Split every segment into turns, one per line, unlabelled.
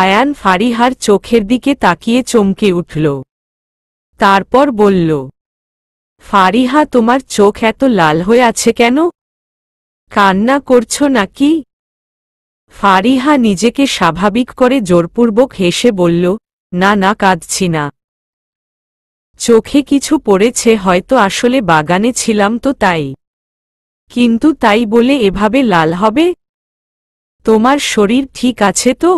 আয়ান ফারিহার চোখের দিকে তাকিয়ে চমকে উঠল তারপর বলল ফারিহা তোমার চোখ এত লাল হয়ে আছে কেন কান্না করছো নাকি ফারিহা নিজেকে স্বাভাবিক করে জোরপূর্বক হেসে বলল না না কাঁদছি না চোখে কিছু পড়েছে হয়তো আসলে বাগানে ছিলাম তো তাই কিন্তু তাই বলে এভাবে লাল হবে তোমার শরীর ঠিক আছে তো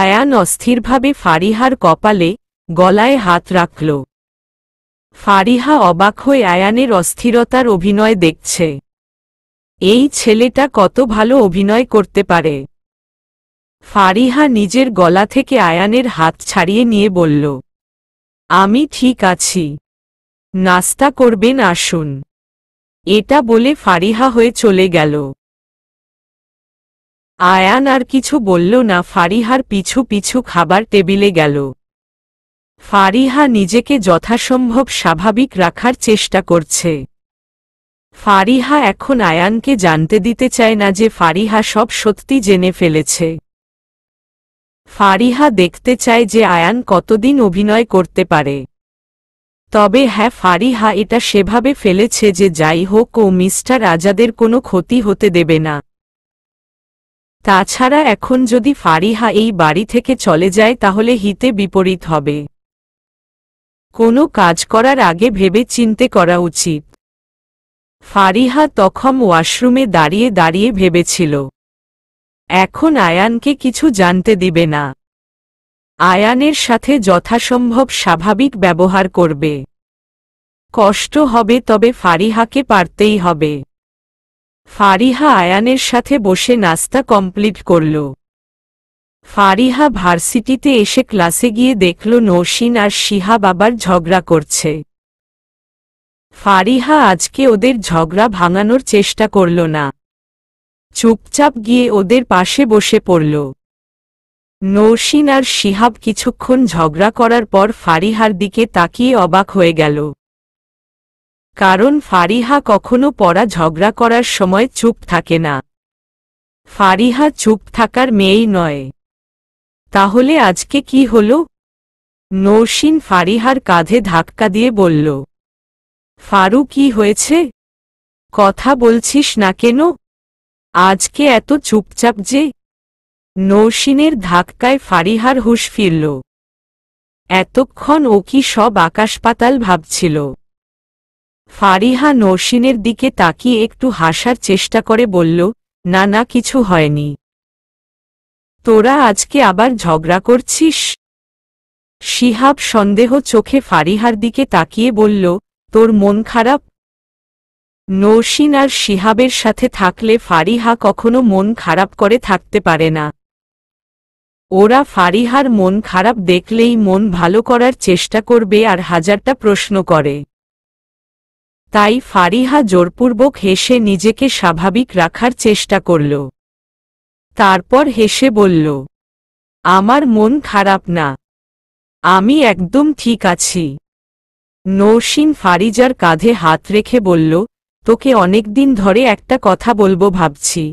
আয়ান অস্থিরভাবে ফারিহার কপালে গলায় হাত রাখল ফারিহা অবাক হয়ে আয়ানের অস্থিরতার অভিনয় দেখছে এই ছেলেটা কত ভালো অভিনয় করতে পারে ফারিহা নিজের গলা থেকে আয়ানের হাত ছাড়িয়ে নিয়ে বলল আমি ঠিক আছি নাস্তা করবেন আসুন এটা বলে ফারিহা হয়ে চলে গেল আয়ান আর কিছু বলল না ফারিহার পিছু পিছু খাবার টেবিলে গেল ফারিহা নিজেকে যথাসম্ভব স্বাভাবিক রাখার চেষ্টা করছে ফারিহা এখন আয়ানকে জানতে দিতে চায় না যে ফারিহা সব সত্যি জেনে ফেলেছে ফারিহা দেখতে চায় যে আয়ান কতদিন অভিনয় করতে পারে তবে হ্যাঁ ফারিহা এটা সেভাবে ফেলেছে যে যাই হোক ও মিস্টার আজাদের কোনো ক্ষতি হতে দেবে না তাছাড়া এখন যদি ফারিহা এই বাড়ি থেকে চলে যায় তাহলে হিতে বিপরীত হবে কোনো কাজ করার আগে ভেবে চিনতে করা উচিত ফারিহা তখন ওয়াশরুমে দাঁড়িয়ে দাঁড়িয়ে ভেবেছিল এখন আয়ানকে কিছু জানতে দিবে না আয়ানের সাথে যথাসম্ভব স্বাভাবিক ব্যবহার করবে কষ্ট হবে তবে ফারিহাকে পারতেই হবে ফারিহা আয়ানের সাথে বসে নাস্তা কমপ্লিট করল ফারিহা ভার্সিটিতে এসে ক্লাসে গিয়ে দেখল নৌসিন আর শিহা বাবার ঝগড়া করছে ফারিহা আজকে ওদের ঝগড়া ভাঙানোর চেষ্টা করল না চুপচাপ গিয়ে ওদের পাশে বসে পড়ল নৌসিন আর শিহাব কিছুক্ষণ ঝগড়া করার পর ফারিহার দিকে তাকিয়ে অবাক হয়ে গেল কারণ ফারিহা কখনো পড়া ঝগড়া করার সময় চুপ থাকে না ফারিহা চুপ থাকার মেয়েই নয় তাহলে আজকে কি হল নৌসিন ফারিহার কাঁধে ধাক্কা দিয়ে বলল ফারু কি হয়েছে কথা বলছিস না কেন আজকে এত চুপচাপ যে নৌসিনের ধাক্কায় ফারিহার হুশ ফিরল এতক্ষণ ও কি সব আকাশপাতাল ভাবছিল ফারিহা নরসিনের দিকে তাকিয়ে একটু হাসার চেষ্টা করে বলল না না কিছু হয়নি তোরা আজকে আবার ঝগড়া করছিস শিহাব সন্দেহ চোখে ফারিহার দিকে তাকিয়ে বলল তোর মন খারাপ নৌসিন আর শিহাবের সাথে থাকলে ফারিহা কখনো মন খারাপ করে থাকতে পারে না ওরা ফারিহার মন খারাপ দেখলেই মন ভালো করার চেষ্টা করবে আর হাজারটা প্রশ্ন করে তাই ফারিহা জোরপূর্বক হেসে নিজেকে স্বাভাবিক রাখার চেষ্টা করল তারপর হেসে বলল আমার মন খারাপ না আমি একদম ঠিক আছি নৌসিন ফারিজার কাঁধে হাত রেখে বলল তোকে অনেক দিন ধরে একটা কথা বলবো ভাবছি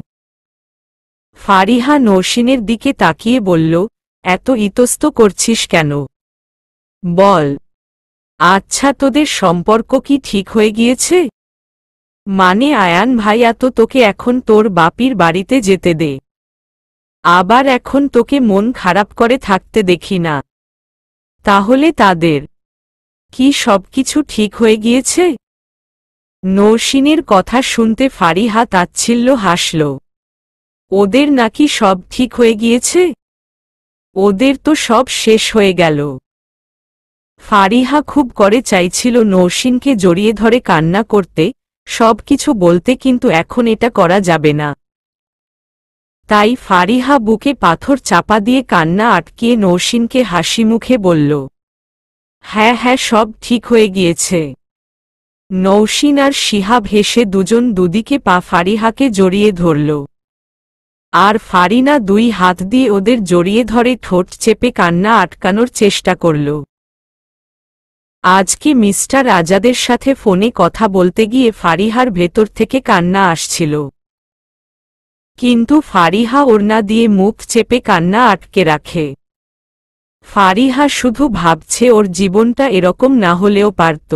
ফারিহা নৌসিনের দিকে তাকিয়ে বলল এত ইতস্ত করছিস কেন বল আচ্ছা তোদের সম্পর্ক কি ঠিক হয়ে গিয়েছে মানে আয়ান ভাই এত তোকে এখন তোর বাপির বাড়িতে যেতে দে আবার এখন তোকে মন খারাপ করে থাকতে দেখি না তাহলে তাদের কি সবকিছু ঠিক হয়ে গিয়েছে নৌসিনের কথা শুনতে ফারিহা তাচ্ছিল্য হাসল ওদের নাকি সব ঠিক হয়ে গিয়েছে ওদের তো সব শেষ হয়ে গেল ফারিহা খুব করে চাইছিল নৌসিনকে জড়িয়ে ধরে কান্না করতে সব কিছু বলতে কিন্তু এখন এটা করা যাবে না তাই ফারিহা বুকে পাথর চাপা দিয়ে কান্না আটকিয়ে নৌসিনকে হাসি মুখে বলল হ্যাঁ হ্যাঁ সব ঠিক হয়ে গিয়েছে নৌসিন আর সিহাব হেসে দুজন দুদিকে পা ফারিহাকে জড়িয়ে ধরল আর ফারিনা দুই হাত দিয়ে ওদের জড়িয়ে ধরে ঠোঁট চেপে কান্না আটকানোর চেষ্টা করল আজকে মিস্টার আজাদের সাথে ফোনে কথা বলতে গিয়ে ফারিহার ভেতর থেকে কান্না আসছিল কিন্তু ফারিহা ওরনা দিয়ে মুখ চেপে কান্না আটকে রাখে ফারিহা শুধু ভাবছে ওর জীবনটা এরকম না হলেও পারত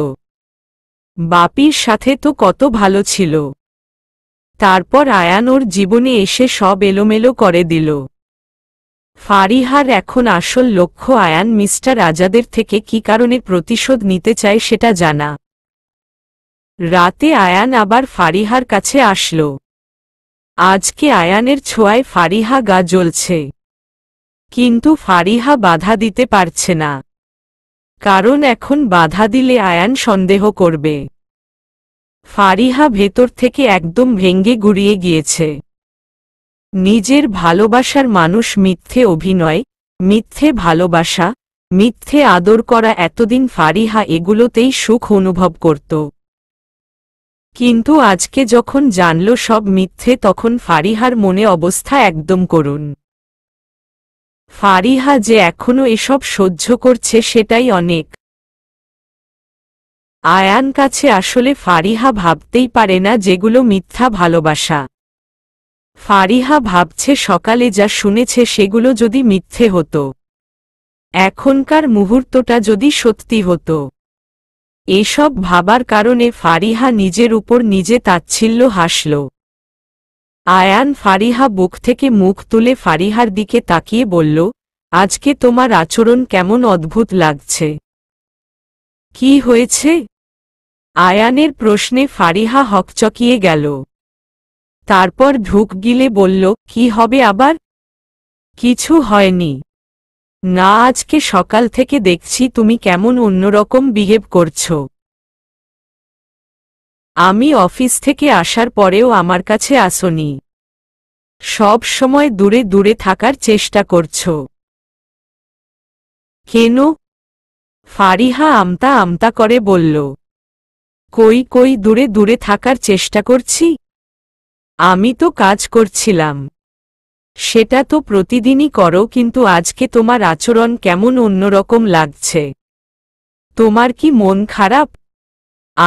বাপির সাথে তো কত ভালো ছিল তারপর আয়ান ওর জীবনে এসে সব এলোমেলো করে দিল ফারিহার এখন আসল লক্ষ্য আয়ান মিস্টার আজাদের থেকে কি কারণে প্রতিশোধ নিতে চায় সেটা জানা রাতে আয়ান আবার ফারিহার কাছে আসল আজকে আয়ানের ছোঁয়ায় ফারিহা গা জ্বলছে কিন্তু ফারিহা বাধা দিতে পারছে না কারণ এখন বাধা দিলে আয়ান সন্দেহ করবে ফারিহা ভেতর থেকে একদম ভেঙ্গে গুড়িয়ে গিয়েছে নিজের ভালোবাসার মানুষ মিথ্যে অভিনয় মিথ্যে ভালোবাসা মিথ্যে আদর করা এতদিন ফারিহা এগুলোতেই সুখ অনুভব করত কিন্তু আজকে যখন জানল সব মিথ্যে তখন ফারিহার মনে অবস্থা একদম করুন ফারিহা যে এখনো এসব সহ্য করছে সেটাই অনেক আয়ান কাছে আসলে ফারিহা ভাবতেই পারে না যেগুলো মিথ্যা ভালোবাসা ফারিহা ভাবছে সকালে যা শুনেছে সেগুলো যদি মিথ্যে হতো এখনকার মুহূর্তটা যদি সত্যি হতো এসব ভাবার কারণে ফারিহা নিজের উপর নিজে তাচ্ছিল্য হাসল আয়ান ফারিহা বুক থেকে মুখ তুলে ফারিহার দিকে তাকিয়ে বলল আজকে তোমার আচরণ কেমন অদ্ভুত লাগছে কি হয়েছে আয়ানের প্রশ্নে ফারিহা হকচকিয়ে গেল তারপর ঢুক গিলে বলল কি হবে আবার কিছু হয়নি না আজকে সকাল থেকে দেখছি তুমি কেমন অন্যরকম বিহেভ করছো আমি অফিস থেকে আসার পরেও আমার কাছে আসনি সব সময় দূরে দূরে থাকার চেষ্টা করছ কেন ফারিহা আমতা আমতা করে বলল কই কই দূরে দূরে থাকার চেষ্টা করছি আমি তো কাজ করছিলাম সেটা তো প্রতিদিনই করো কিন্তু আজকে তোমার আচরণ কেমন অন্যরকম লাগছে তোমার কি মন খারাপ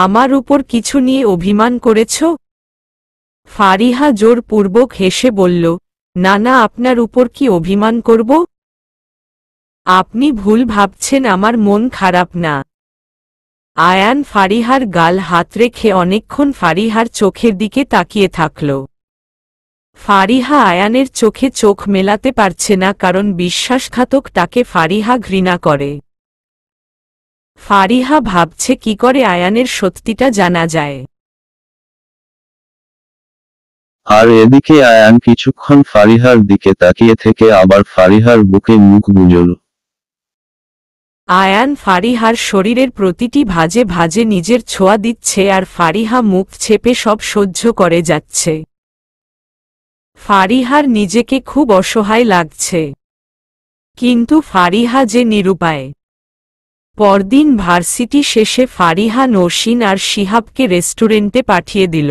আমার উপর কিছু নিয়ে অভিমান করেছ ফারিহা জোরপূর্বক হেসে বলল না না আপনার উপর কি অভিমান করব আপনি ভুল ভাবছেন আমার মন খারাপ না আয়ান ফারিহার গাল হাত রেখে অনেকক্ষণ ফারিহার চোখের দিকে তাকিয়ে থাকল ফারিহা আয়ানের চোখে চোখ মেলাতে পারছে না কারণ বিশ্বাসঘাতক তাকে ফারিহা ঘৃণা করে ফারিহা ভাবছে কি করে আয়ানের সত্যিটা জানা যায় আর এদিকে আয়ান কিছুক্ষণ ফারিহার দিকে তাকিয়ে থেকে আবার ফারিহার বুকে মুখ গুজল আয়ান ফারিহার শরীরের প্রতিটি ভাজে ভাজে নিজের ছোঁয়া দিচ্ছে আর ফারিহা মুখ ছেপে সব সহ্য করে যাচ্ছে ফারিহার নিজেকে খুব অসহায় লাগছে কিন্তু ফারিহা যে নিরুপায় পরদিন ভার্সিটি শেষে ফারিহা নসিন আর শিহাবকে রেস্টুরেন্টে পাঠিয়ে দিল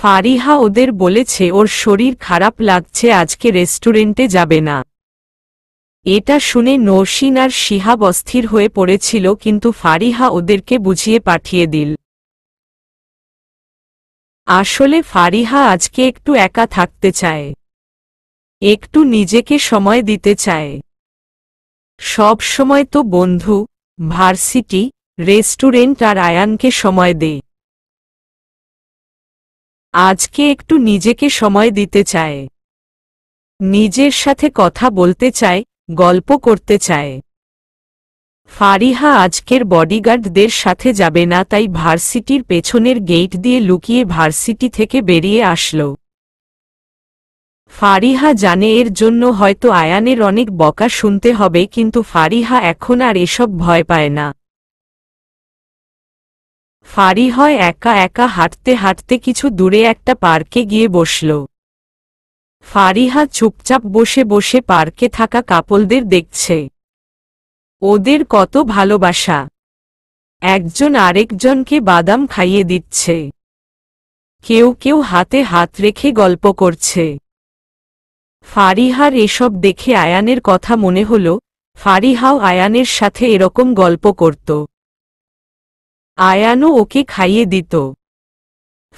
ফারিহা ওদের বলেছে ওর শরীর খারাপ লাগছে আজকে রেস্টুরেন্টে যাবে না এটা শুনে নরসিন আর শিহাব অস্থির হয়ে পড়েছিল কিন্তু ফারিহা ওদেরকে বুঝিয়ে পাঠিয়ে দিল আসলে ফারিহা আজকে একটু একা থাকতে চায় একটু নিজেকে সময় দিতে চায় সব সময় তো বন্ধু ভার্সিটি রেস্টুরেন্ট আর আয়ানকে সময় দে আজকে একটু নিজেকে সময় দিতে চায় নিজের সাথে কথা বলতে চায় গল্প করতে চায় ফারিহা আজকের বডিগার্ডদের সাথে যাবে না তাই ভার্সিটির পেছনের গেট দিয়ে লুকিয়ে ভার্সিটি থেকে বেরিয়ে আসল ফারিহা জানে এর জন্য হয়তো আয়ানের অনেক বকা শুনতে হবে কিন্তু ফারিহা এখন আর এসব ভয় পায় না ফারিহয় একা একা হাঁটতে হাঁটতে কিছু দূরে একটা পার্কে গিয়ে বসল ফারিহা চুপচাপ বসে বসে পার্কে থাকা কাপলদের দেখছে ওদের কত ভালোবাসা একজন আরেকজনকে বাদাম খাইয়ে দিচ্ছে কেউ কেউ হাতে হাত রেখে গল্প করছে ফারিহার এসব দেখে আয়ানের কথা মনে হল ফারিহাও আয়ানের সাথে এরকম গল্প করত আয়ানও ওকে খাইয়ে দিত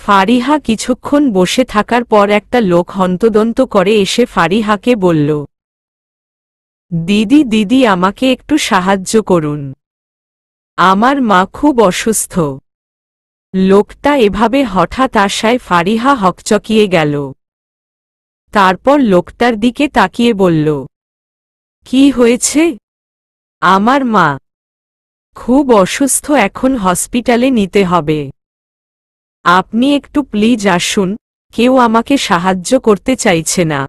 ফারিহা কিছুক্ষণ বসে থাকার পর একটা লোক হন্তদন্ত করে এসে ফারিহাকে বলল দিদি দিদি আমাকে একটু সাহায্য করুন আমার মা খুব অসুস্থ লোকটা এভাবে হঠাৎ আশায় ফারিহা হকচকিয়ে গেল তারপর লোকটার দিকে তাকিয়ে বলল কি হয়েছে আমার মা খুব অসুস্থ এখন হসপিটালে নিতে হবে আপনি একটু প্লিজ আসুন কেউ আমাকে সাহায্য করতে চাইছে না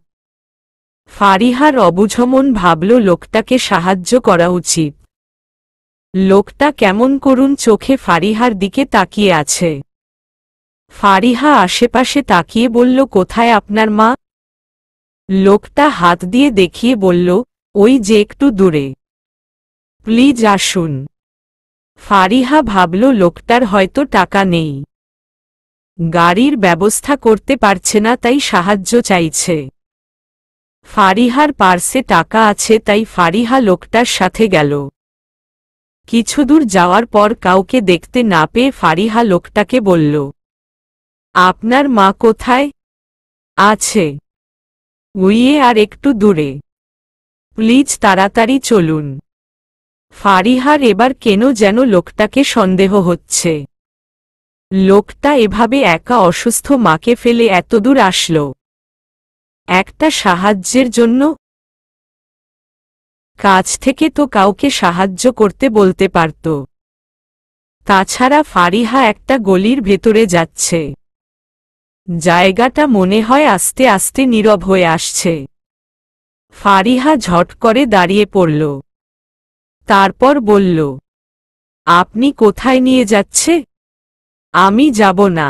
ফারিহার অবুঝমন ভাবল লোকটাকে সাহায্য করা উচিত লোকটা কেমন করুন চোখে ফারিহার দিকে তাকিয়ে আছে ফারিহা আশেপাশে তাকিয়ে বলল কোথায় আপনার মা লোকটা হাত দিয়ে দেখিয়ে বলল ওই যে একটু দূরে প্লিজ আসুন ফারিহা ভাবল লোকটার হয়তো টাকা নেই গাড়ির ব্যবস্থা করতে পারছে না তাই সাহায্য চাইছে ফারিহার পার্সে টাকা আছে তাই ফারিহা লোকটার সাথে গেল কিছুদূর যাওয়ার পর কাউকে দেখতে না পেয়ে ফারিহা লোকটাকে বলল আপনার মা কোথায় আছে উইয়ে আর একটু দূরে প্লিজ তাড়াতাড়ি চলুন ফারিহার এবার কেন যেন লোকটাকে সন্দেহ হচ্ছে লোকটা এভাবে একা অসুস্থ মাকে ফেলে এতদূর আসল একটা সাহায্যের জন্য কাজ থেকে তো কাউকে সাহায্য করতে বলতে পারত তাছাড়া ফারিহা একটা গলির ভেতরে যাচ্ছে জায়গাটা মনে হয় আস্তে আস্তে নীরব হয়ে আসছে ফারিহা ঝট করে দাঁড়িয়ে পড়ল তারপর বলল আপনি কোথায় নিয়ে যাচ্ছে আমি যাব না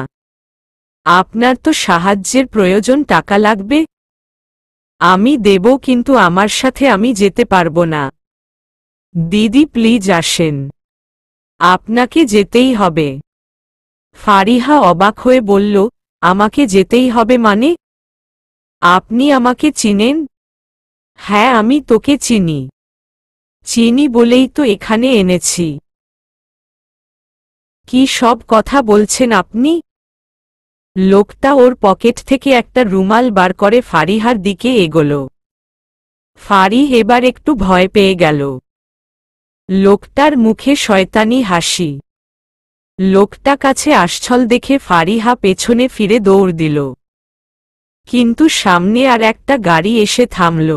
আপনার তো সাহায্যের প্রয়োজন টাকা লাগবে আমি দেব কিন্তু আমার সাথে আমি যেতে পারব না দিদি প্লিজ আসেন আপনাকে যেতেই হবে ফারিহা অবাক হয়ে বলল আমাকে যেতেই হবে মানে আপনি আমাকে চিনেন হ্যাঁ আমি তোকে চিনি চিনি বলেই তো এখানে এনেছি কি সব কথা বলছেন আপনি লোকটা ওর পকেট থেকে একটা রুমাল বার করে ফারিহার দিকে এগোল ফারিহ এবার একটু ভয় পেয়ে গেল লোকটার মুখে শয়তানি হাসি লোকটা কাছে আশ্চল দেখে ফারিহা পেছনে ফিরে দৌড় দিল কিন্তু সামনে আর একটা গাড়ি এসে থামল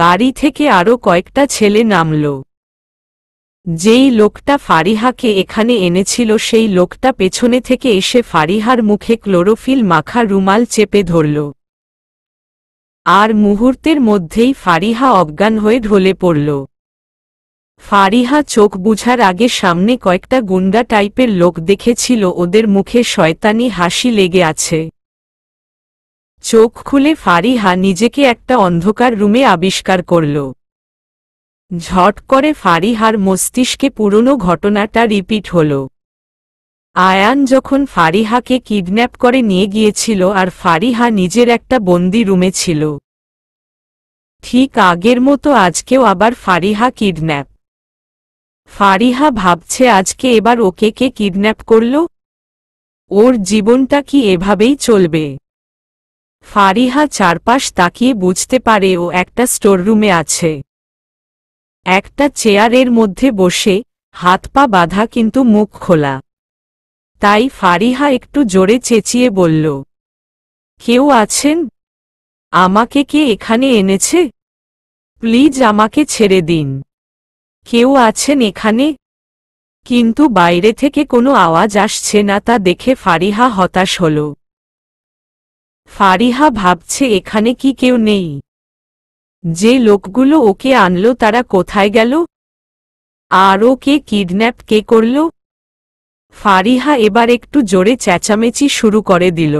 গাড়ি থেকে আরও কয়েকটা ছেলে নামল যেই লোকটা ফারিহাকে এখানে এনেছিল সেই লোকটা পেছনে থেকে এসে ফারিহার মুখে ক্লোরোফিল মাখা রুমাল চেপে ধরল আর মুহূর্তের মধ্যেই ফারিহা অজ্ঞান হয়ে ঢলে পড়ল ফারিহা চোখ বুঝার আগে সামনে কয়েকটা গুন্ডা টাইপের লোক দেখেছিল ওদের মুখে শয়তানি হাসি লেগে আছে চোখ খুলে ফারিহা নিজেকে একটা অন্ধকার রুমে আবিষ্কার করল ঝট করে ফারিহার মস্তিষ্কে পুরনো ঘটনাটা রিপিট হল আয়ান যখন ফারিহাকে কিডন্যাপ করে নিয়ে গিয়েছিল আর ফারিহা নিজের একটা বন্দি রুমে ছিল ঠিক আগের মতো আজকেও আবার ফারিহা কিডন্যাপ ফারিহা ভাবছে আজকে এবার ওকে কে কিডন্যাপ করল ওর জীবনটা কি এভাবেই চলবে ফারিহা চারপাশ তাকিয়ে বুঝতে পারে ও একটা স্টোররুমে আছে একটা চেয়ারের মধ্যে বসে হাত পা বাঁধা কিন্তু মুখ খোলা তাই ফারিহা একটু জোরে চেঁচিয়ে বলল কেউ আছেন আমাকে কে এখানে এনেছে প্লিজ আমাকে ছেড়ে দিন কেউ আছেন এখানে কিন্তু বাইরে থেকে কোনো আওয়াজ আসছে না তা দেখে ফারিহা হতাশ হল ফারিহা ভাবছে এখানে কি কেউ নেই যে লোকগুলো ওকে আনলো তারা কোথায় গেল আর ওকে কিডন্যাপ কে করল ফারিহা এবার একটু জোরে চেঁচামেচি শুরু করে দিল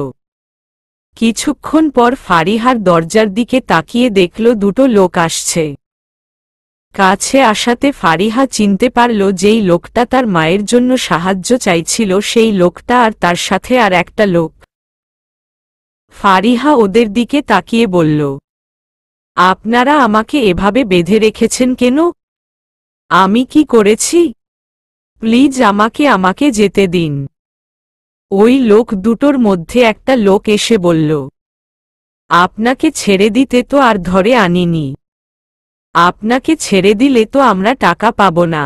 কিছুক্ষণ পর ফারিহার দরজার দিকে তাকিয়ে দেখল দুটো লোক আসছে কাছে আসাতে ফারিহা চিনতে পারল যেই লোকটা তার মায়ের জন্য সাহায্য চাইছিল সেই লোকটা আর তার সাথে আর একটা লোক ফারিহা ওদের দিকে তাকিয়ে বলল আপনারা আমাকে এভাবে বেঁধে রেখেছেন কেন আমি কি করেছি প্লিজ আমাকে আমাকে যেতে দিন ওই লোক দুটোর মধ্যে একটা লোক এসে বলল আপনাকে ছেড়ে দিতে তো আর ধরে আনিনি আপনাকে ছেড়ে দিলে তো আমরা টাকা পাব না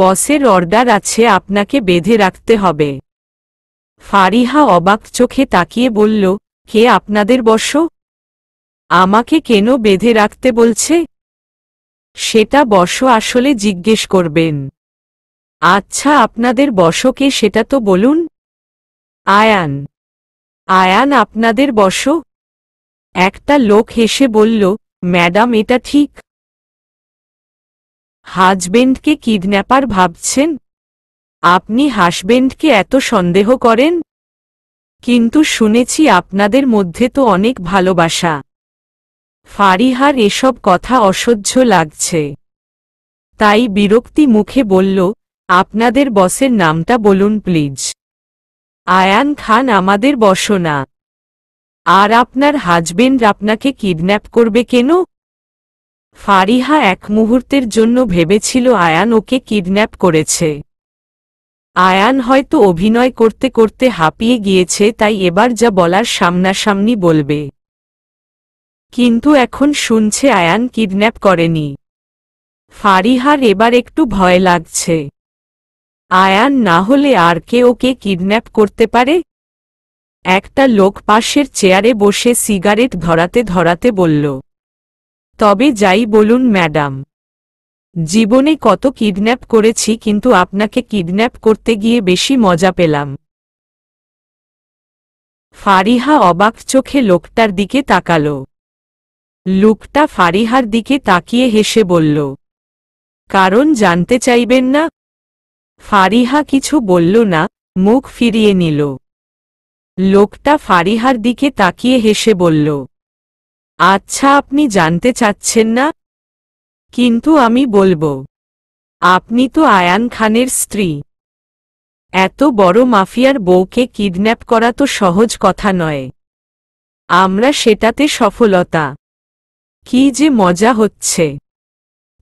বসের অর্ডার আছে আপনাকে বেঁধে রাখতে হবে ফারিহা অবাক চোখে তাকিয়ে বলল কে আপনাদের বসো আমাকে কেন বেঁধে রাখতে বলছে সেটা বস আসলে জিজ্ঞেস করবেন আচ্ছা আপনাদের বসকে সেটা তো বলুন আয়ান আয়ান আপনাদের বস একটা লোক হেসে বলল ম্যাডাম এটা ঠিক হাজবেন্ডকে কিডন্যাপার ভাবছেন আপনি হাজবেন্ডকে এত সন্দেহ করেন কিন্তু শুনেছি আপনাদের মধ্যে তো অনেক ভালোবাসা ফারিহার এসব কথা অসহ্য লাগছে তাই বিরক্তি মুখে বলল আপনাদের বসের নামটা বলুন প্লিজ আয়ান খান আমাদের বস না আর আপনার হাজবেন্ড আপনাকে কিডন্যাপ করবে কেন ফারিহা এক মুহূর্তের জন্য ভেবেছিল আয়ান ওকে কিডন্যাপ করেছে আয়ান হয়তো অভিনয় করতে করতে হাঁপিয়ে গিয়েছে তাই এবার যা বলার সামনাসামনি বলবে কিন্তু এখন শুনছে আয়ান কিডন্যাপ করেনি ফারিহার এবার একটু ভয় লাগছে আয়ান না হলে আর কে ওকে কিডন্যাপ করতে পারে একটা লোক পাশের চেয়ারে বসে সিগারেট ধরাতে ধরাতে বলল তবে যাই বলুন ম্যাডাম জীবনে কত কিডন্যাপ করেছি কিন্তু আপনাকে কিডন্যাপ করতে গিয়ে বেশি মজা পেলাম ফারিহা অবাক চোখে লোকটার দিকে তাকালো লোকটা ফারিহার দিকে তাকিয়ে হেসে বলল কারণ জানতে চাইবেন না ফারিহা কিছু বলল না মুখ ফিরিয়ে নিল লোকটা ফারিহার দিকে তাকিয়ে হেসে বলল আচ্ছা আপনি জানতে চাচ্ছেন না কিন্তু আমি বলবো আপনি তো আয়ান খানের স্ত্রী এত বড় মাফিয়ার বউকে কিডন্যাপ করা তো সহজ কথা নয় আমরা সেটাতে সফলতা কি যে মজা হচ্ছে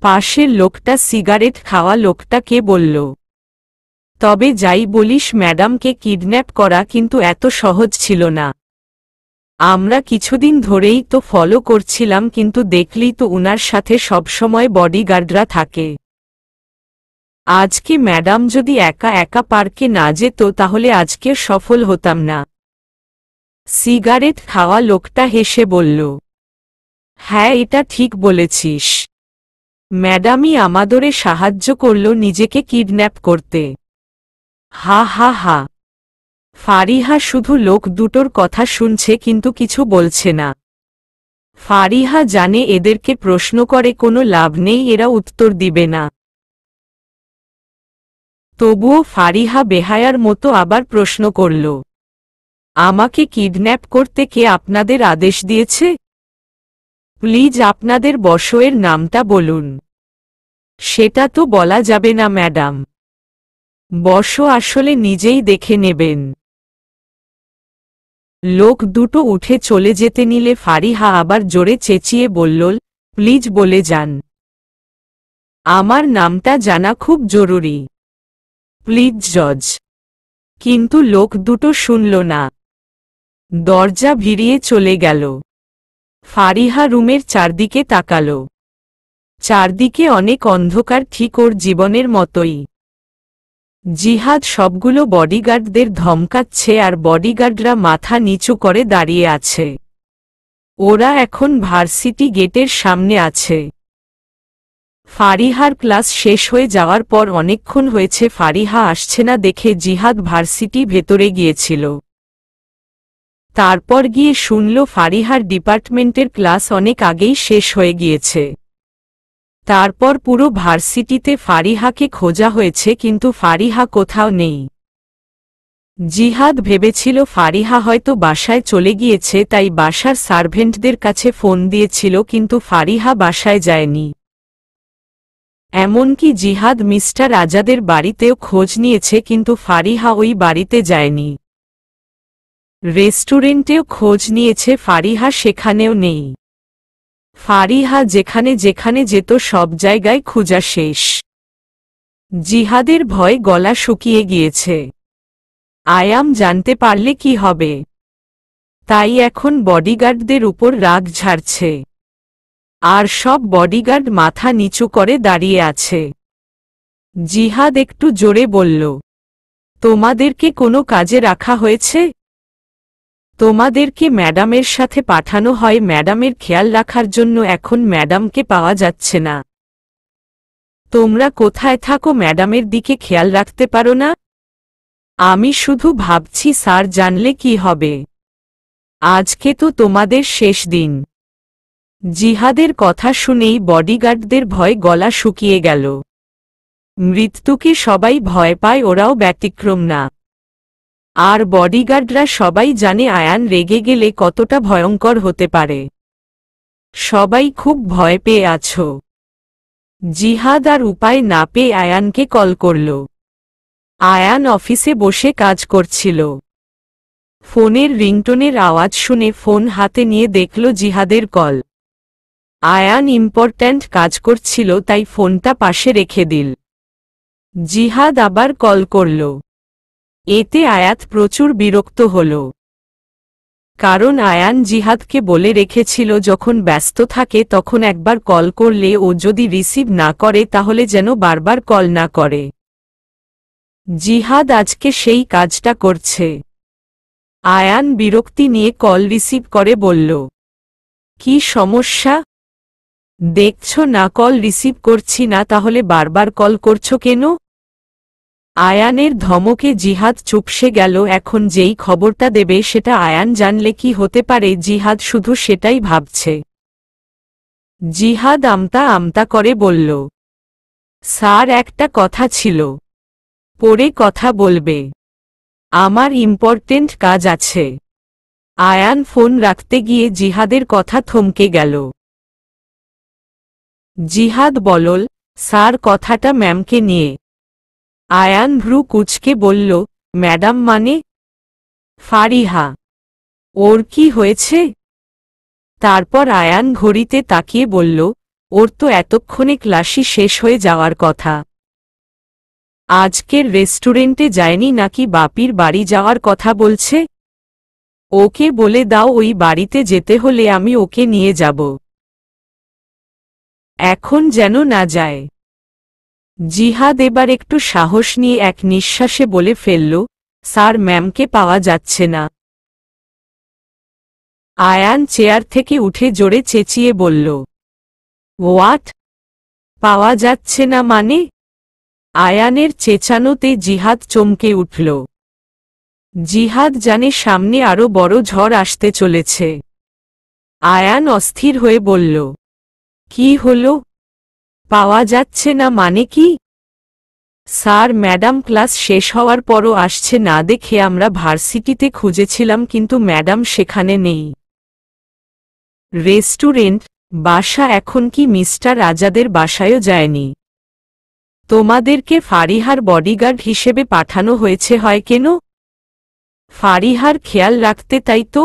পাশের লোকটা সিগারেট খাওয়া লোকটাকে বলল তবে যাই বলিস ম্যাডামকে কিডন্যাপ করা কিন্তু এত সহজ ছিল না আমরা কিছুদিন ধরেই তো ফলো করছিলাম কিন্তু দেখলি তো উনার সাথে সবসময় বডিগার্ডরা থাকে আজকে ম্যাডাম যদি একা একা পার্কে না যেত তাহলে আজকে সফল হতাম না সিগারেট খাওয়া লোকটা হেসে বলল হ্যাঁ এটা ঠিক বলেছিস ম্যাডামই আমাদের সাহায্য করল নিজেকে কিডন্যাপ করতে হা হা হা ফারিহা শুধু লোক দুটোর কথা শুনছে কিন্তু কিছু বলছে না ফারিহা জানে এদেরকে প্রশ্ন করে কোনো লাভ নেই এরা উত্তর দিবে না তবুও ফারিহা বেহায়ার মতো আবার প্রশ্ন করল আমাকে কিডন্যাপ করতে কে আপনাদের আদেশ দিয়েছে প্লিজ আপনাদের বসয়ের নামটা বলুন সেটা তো বলা যাবে না ম্যাডাম বস আসলে নিজেই দেখে নেবেন লোক দুটো উঠে চলে যেতে নিলে ফারিহা আবার জোরে চেঁচিয়ে বলল প্লিজ বলে যান আমার নামটা জানা খুব জরুরি প্লিজ জজ কিন্তু লোক দুটো শুনল না দরজা ভিড়িয়ে চলে গেল ফারিহা রুমের চারদিকে তাকাল চারদিকে অনেক অন্ধকার ঠিক ওর জীবনের মতোই জিহাদ সবগুলো বডিগার্ডদের ধমকাচ্ছে আর বডিগার্ডরা মাথা নিচু করে দাঁড়িয়ে আছে ওরা এখন ভার্সিটি গেটের সামনে আছে ফারিহার ক্লাস শেষ হয়ে যাওয়ার পর অনেকক্ষণ হয়েছে ফারিহা আসছে না দেখে জিহাদ ভার্সিটি ভেতরে গিয়েছিল তারপর গিয়ে শুনল ফারিহার ডিপার্টমেন্টের ক্লাস অনেক আগেই শেষ হয়ে গিয়েছে তারপর পুরো ভার্সিটিতে ফারিহাকে খোঁজা হয়েছে কিন্তু ফারিহা কোথাও নেই জিহাদ ভেবেছিল ফারিহা হয়তো বাসায় চলে গিয়েছে তাই বাসার সার্ভেন্টদের কাছে ফোন দিয়েছিল কিন্তু ফারিহা বাসায় যায়নি এমনকি জিহাদ মিস্টার আজাদের বাড়িতেও খোঁজ নিয়েছে কিন্তু ফারিহা ওই বাড়িতে যায়নি রেস্টুরেন্টেও খোঁজ নিয়েছে ফারিহা সেখানেও নেই ফারিহা যেখানে যেখানে যেত সব জায়গায় খোঁজা শেষ জিহাদের ভয় গলা শুকিয়ে গিয়েছে আয়াম জানতে পারলে কি হবে তাই এখন বডিগার্ডদের উপর রাগ ঝাড়ছে আর সব বডিগার্ড মাথা নিচু করে দাঁড়িয়ে আছে জিহাদ একটু জোরে বলল তোমাদেরকে কোনো কাজে রাখা হয়েছে তোমাদেরকে ম্যাডামের সাথে পাঠানো হয় ম্যাডামের খেয়াল রাখার জন্য এখন ম্যাডামকে পাওয়া যাচ্ছে না তোমরা কোথায় থাকো ম্যাডামের দিকে খেয়াল রাখতে পারো না আমি শুধু ভাবছি স্যার জানলে কি হবে আজকে তো তোমাদের শেষ দিন জিহাদের কথা শুনেই বডিগার্ডদের ভয় গলা শুকিয়ে গেল মৃত্যুকে সবাই ভয় পায় ওরাও ব্যতিক্রম না আর বডিগার্ডরা সবাই জানে আয়ান রেগে গেলে কতটা ভয়ঙ্কর হতে পারে সবাই খুব ভয় পেয়ে আছো জিহাদ আর উপায় না পেয়ে আয়ানকে কল করল আয়ান অফিসে বসে কাজ করছিল ফোনের রিংটোনের আওয়াজ শুনে ফোন হাতে নিয়ে দেখল জিহাদের কল আয়ান ইম্পর্ট্যান্ট কাজ করছিল তাই ফোনটা পাশে রেখে দিল জিহাদ আবার কল করল এতে আয়াত প্রচুর বিরক্ত হল কারণ আয়ান জিহাদকে বলে রেখেছিল যখন ব্যস্ত থাকে তখন একবার কল করলে ও যদি রিসিভ না করে তাহলে যেন বারবার কল না করে জিহাদ আজকে সেই কাজটা করছে আয়ান বিরক্তি নিয়ে কল রিসিভ করে বলল কি সমস্যা দেখছ না কল রিসিভ করছি না তাহলে বারবার কল করছো কেন আয়ানের ধমকে জিহাদ চুপসে গেল এখন যেই খবরটা দেবে সেটা আয়ান জানলে কি হতে পারে জিহাদ শুধু সেটাই ভাবছে জিহাদ আমতা আমতা করে বলল স্যার একটা কথা ছিল পরে কথা বলবে আমার ইম্পর্টেন্ট কাজ আছে আয়ান ফোন রাখতে গিয়ে জিহাদের কথা থমকে গেল জিহাদ বলল স্যার কথাটা ম্যামকে নিয়ে আয়ান ভ্রু কুচকে বলল ম্যাডাম মানে ফারিহা ওর কি হয়েছে তারপর আয়ান ঘড়িতে তাকিয়ে বলল ওর তো এতক্ষণে ক্লাসই শেষ হয়ে যাওয়ার কথা আজকের রেস্টুরেন্টে যায়নি নাকি বাপির বাড়ি যাওয়ার কথা বলছে ওকে বলে দাও ওই বাড়িতে যেতে হলে আমি ওকে নিয়ে যাব এখন যেন না যায় জিহাদ এবার একটু সাহস নিয়ে এক নিঃশ্বাসে বলে ফেলল স্যার ম্যামকে পাওয়া যাচ্ছে না আয়ান চেয়ার থেকে উঠে জোরে চেঁচিয়ে বলল ওয়াট পাওয়া যাচ্ছে না মানে আয়ানের চেঁচানোতে জিহাদ চমকে উঠল জিহাদ জানে সামনে আরো বড় ঝড় আসতে চলেছে আয়ান অস্থির হয়ে বলল কি হলো পাওয়া যাচ্ছে না মানে কি স্যার ম্যাডাম ক্লাস শেষ হওয়ার পরও আসছে না দেখে আমরা ভার্সিটিতে খুঁজেছিলাম কিন্তু ম্যাডাম সেখানে নেই রেস্টুরেন্ট বাসা এখন কি মিস্টার রাজাদের বাসায়ও যায়নি তোমাদেরকে ফারিহার বডিগার্ড হিসেবে পাঠানো হয়েছে হয় কেন ফারিহার খেয়াল রাখতে তাই তো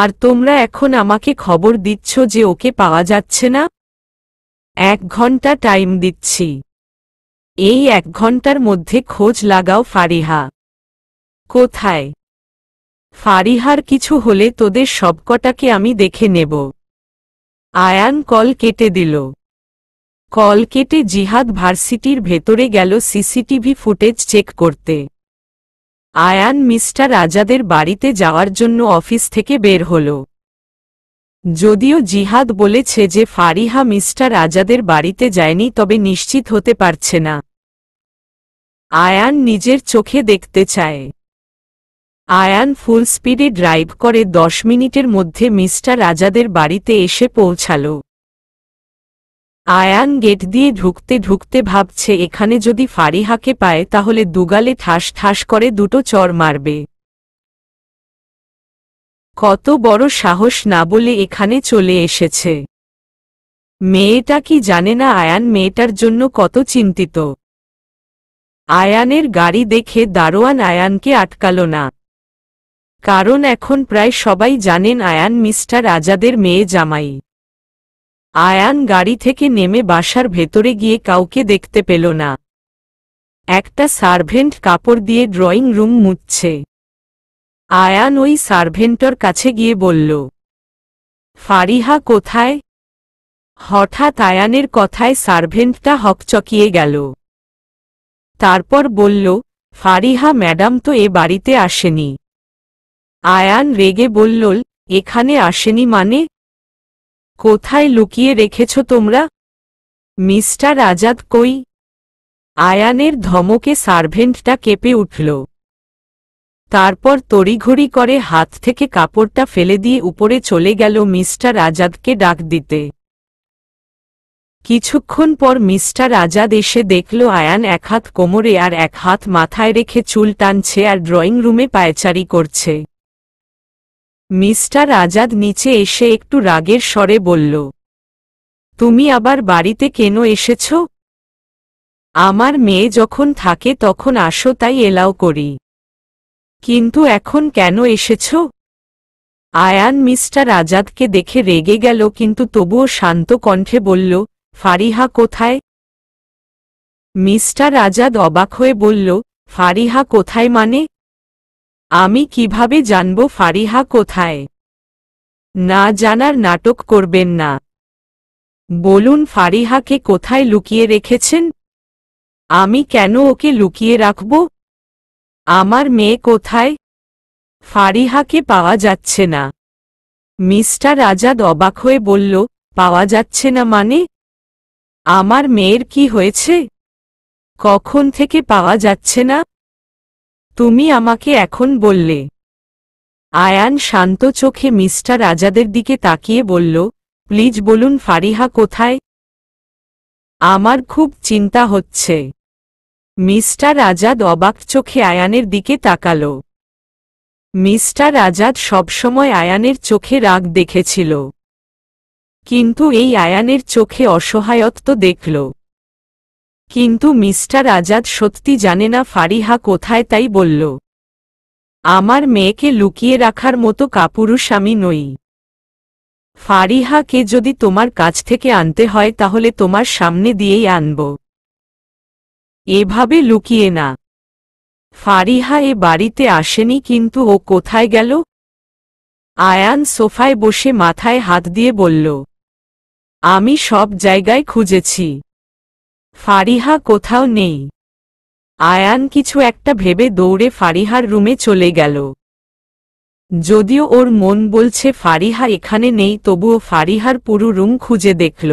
আর তোমরা এখন আমাকে খবর দিচ্ছ যে ওকে পাওয়া যাচ্ছে না এক ঘন্টা টাইম দিচ্ছি এই এক ঘন্টার মধ্যে খোঁজ লাগাও ফারিহা কোথায় ফারিহার কিছু হলে তোদের সবকটাকে আমি দেখে নেব আয়ান কল কেটে দিল কল কেটে জিহাদ ভার্সিটির ভেতরে গেল সিসিটিভি ফুটেজ চেক করতে আয়ান মিস্টার আজাদের বাড়িতে যাওয়ার জন্য অফিস থেকে বের হলো যদিও জিহাদ বলেছে যে ফারিহা মিস্টার আজাদের বাড়িতে যায়নি তবে নিশ্চিত হতে পারছে না আয়ান নিজের চোখে দেখতে চায় আয়ান ফুল স্পিডে ড্রাইভ করে দশ মিনিটের মধ্যে মিস্টার আজাদের বাড়িতে এসে পৌঁছাল আয়ান গেট দিয়ে ঢুকতে ঢুকতে ভাবছে এখানে যদি ফারিহাকে পায় তাহলে দুগালে ঠাস ঠাস করে দুটো চর মারবে কত বড় সাহস না বলে এখানে চলে এসেছে মেয়েটা কি জানে না আয়ান মেয়েটার জন্য কত চিন্তিত আয়ানের গাড়ি দেখে দারোয়ান আয়ানকে আটকাল না কারণ এখন প্রায় সবাই জানেন আয়ান মিস্টার আজাদের মেয়ে জামাই আয়ান গাড়ি থেকে নেমে বাসার ভেতরে গিয়ে কাউকে দেখতে পেল না একটা সার্ভেন্ট কাপড় দিয়ে ড্রয়িং রুম মুচ্ছে আয়ান ওই সার্ভেন্টর কাছে গিয়ে বলল ফারিহা কোথায় হঠাৎ আয়ানের কথায় সার্ভেন্টটা হকচকিয়ে গেল তারপর বলল ফারিহা ম্যাডাম তো এ বাড়িতে আসেনি আয়ান রেগে বলল এখানে আসেনি মানে কোথায় লুকিয়ে রেখেছ তোমরা মিস্টার আজাদ কই আয়ানের ধমকে সার্ভেন্টটা কেঁপে উঠল তারপর তড়িঘড়ি করে হাত থেকে কাপড়টা ফেলে দিয়ে উপরে চলে গেল মিস্টার আজাদকে ডাক দিতে কিছুক্ষণ পর মিস্টার আজাদ এসে দেখল আয়ান এক হাত কোমরে আর এক হাত মাথায় রেখে চুল টানছে আর ড্রয়িং রুমে পায়চারি করছে মিস্টার আজাদ নিচে এসে একটু রাগের স্বরে বলল তুমি আবার বাড়িতে কেন এসেছ আমার মেয়ে যখন থাকে তখন আসো তাই এলাও করি কিন্তু এখন কেন এসেছ আয়ান মিস্টার আজাদকে দেখে রেগে গেল কিন্তু তবুও শান্ত কণ্ঠে বলল ফারিহা কোথায় মিস্টার আজাদ অবাক হয়ে বলল ফারিহা কোথায় মানে আমি কিভাবে জানব ফারিহা কোথায় না জানার নাটক করবেন না বলুন ফারিহাকে কোথায় লুকিয়ে রেখেছেন আমি কেন ওকে লুকিয়ে রাখব আমার মেয়ে কোথায় ফারিহাকে পাওয়া যাচ্ছে না মিস্টার আজাদ অবাক হয়ে বলল পাওয়া যাচ্ছে না মানে আমার মেয়ের কি হয়েছে কখন থেকে পাওয়া যাচ্ছে না তুমি আমাকে এখন বললে আয়ান শান্ত চোখে মিস্টার আজাদের দিকে তাকিয়ে বলল প্লিজ বলুন ফারিহা কোথায় আমার খুব চিন্তা হচ্ছে মিস্টার আজাদ অবাক চোখে আয়ানের দিকে তাকাল মিস্টার আজাদ সবসময় আয়ানের চোখে রাগ দেখেছিল কিন্তু এই আয়ানের চোখে অসহায়ত্ব দেখল কিন্তু মিস্টার আজাদ সত্যি জানে না ফারিহা কোথায় তাই বলল আমার মেয়েকে লুকিয়ে রাখার মতো কাপুরুষ আমি নই ফারিহাকে যদি তোমার কাছ থেকে আনতে হয় তাহলে তোমার সামনে দিয়েই আনব এভাবে লুকিয়ে না ফারিহা এ বাড়িতে আসেনি কিন্তু ও কোথায় গেল আয়ান সোফায় বসে মাথায় হাত দিয়ে বলল আমি সব জায়গায় খুঁজেছি ফারিহা কোথাও নেই আয়ান কিছু একটা ভেবে দৌড়ে ফারিহার রুমে চলে গেল যদিও ওর মন বলছে ফারিহা এখানে নেই তবুও ফারিহার পুরো রুম খুঁজে দেখল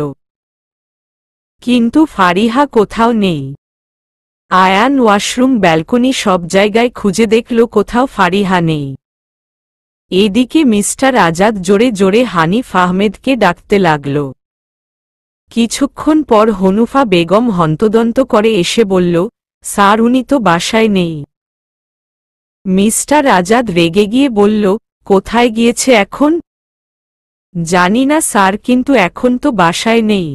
কিন্তু ফারিহা কোথাও নেই আয়ান ওয়াশরুম ব্যালকনি সব জায়গায় খুঁজে দেখল কোথাও ফারিহা নেই এদিকে মিস্টার আজাদ জোরে জোরে হানিফ আহমেদকে ডাকতে লাগল কিছুক্ষণ পর হনুফা বেগম হন্তদন্ত করে এসে বলল স্যার উনি তো বাসায় নেই মিস্টার আজাদ রেগে গিয়ে বলল কোথায় গিয়েছে এখন জানি না স্যার কিন্তু এখন তো বাসায় নেই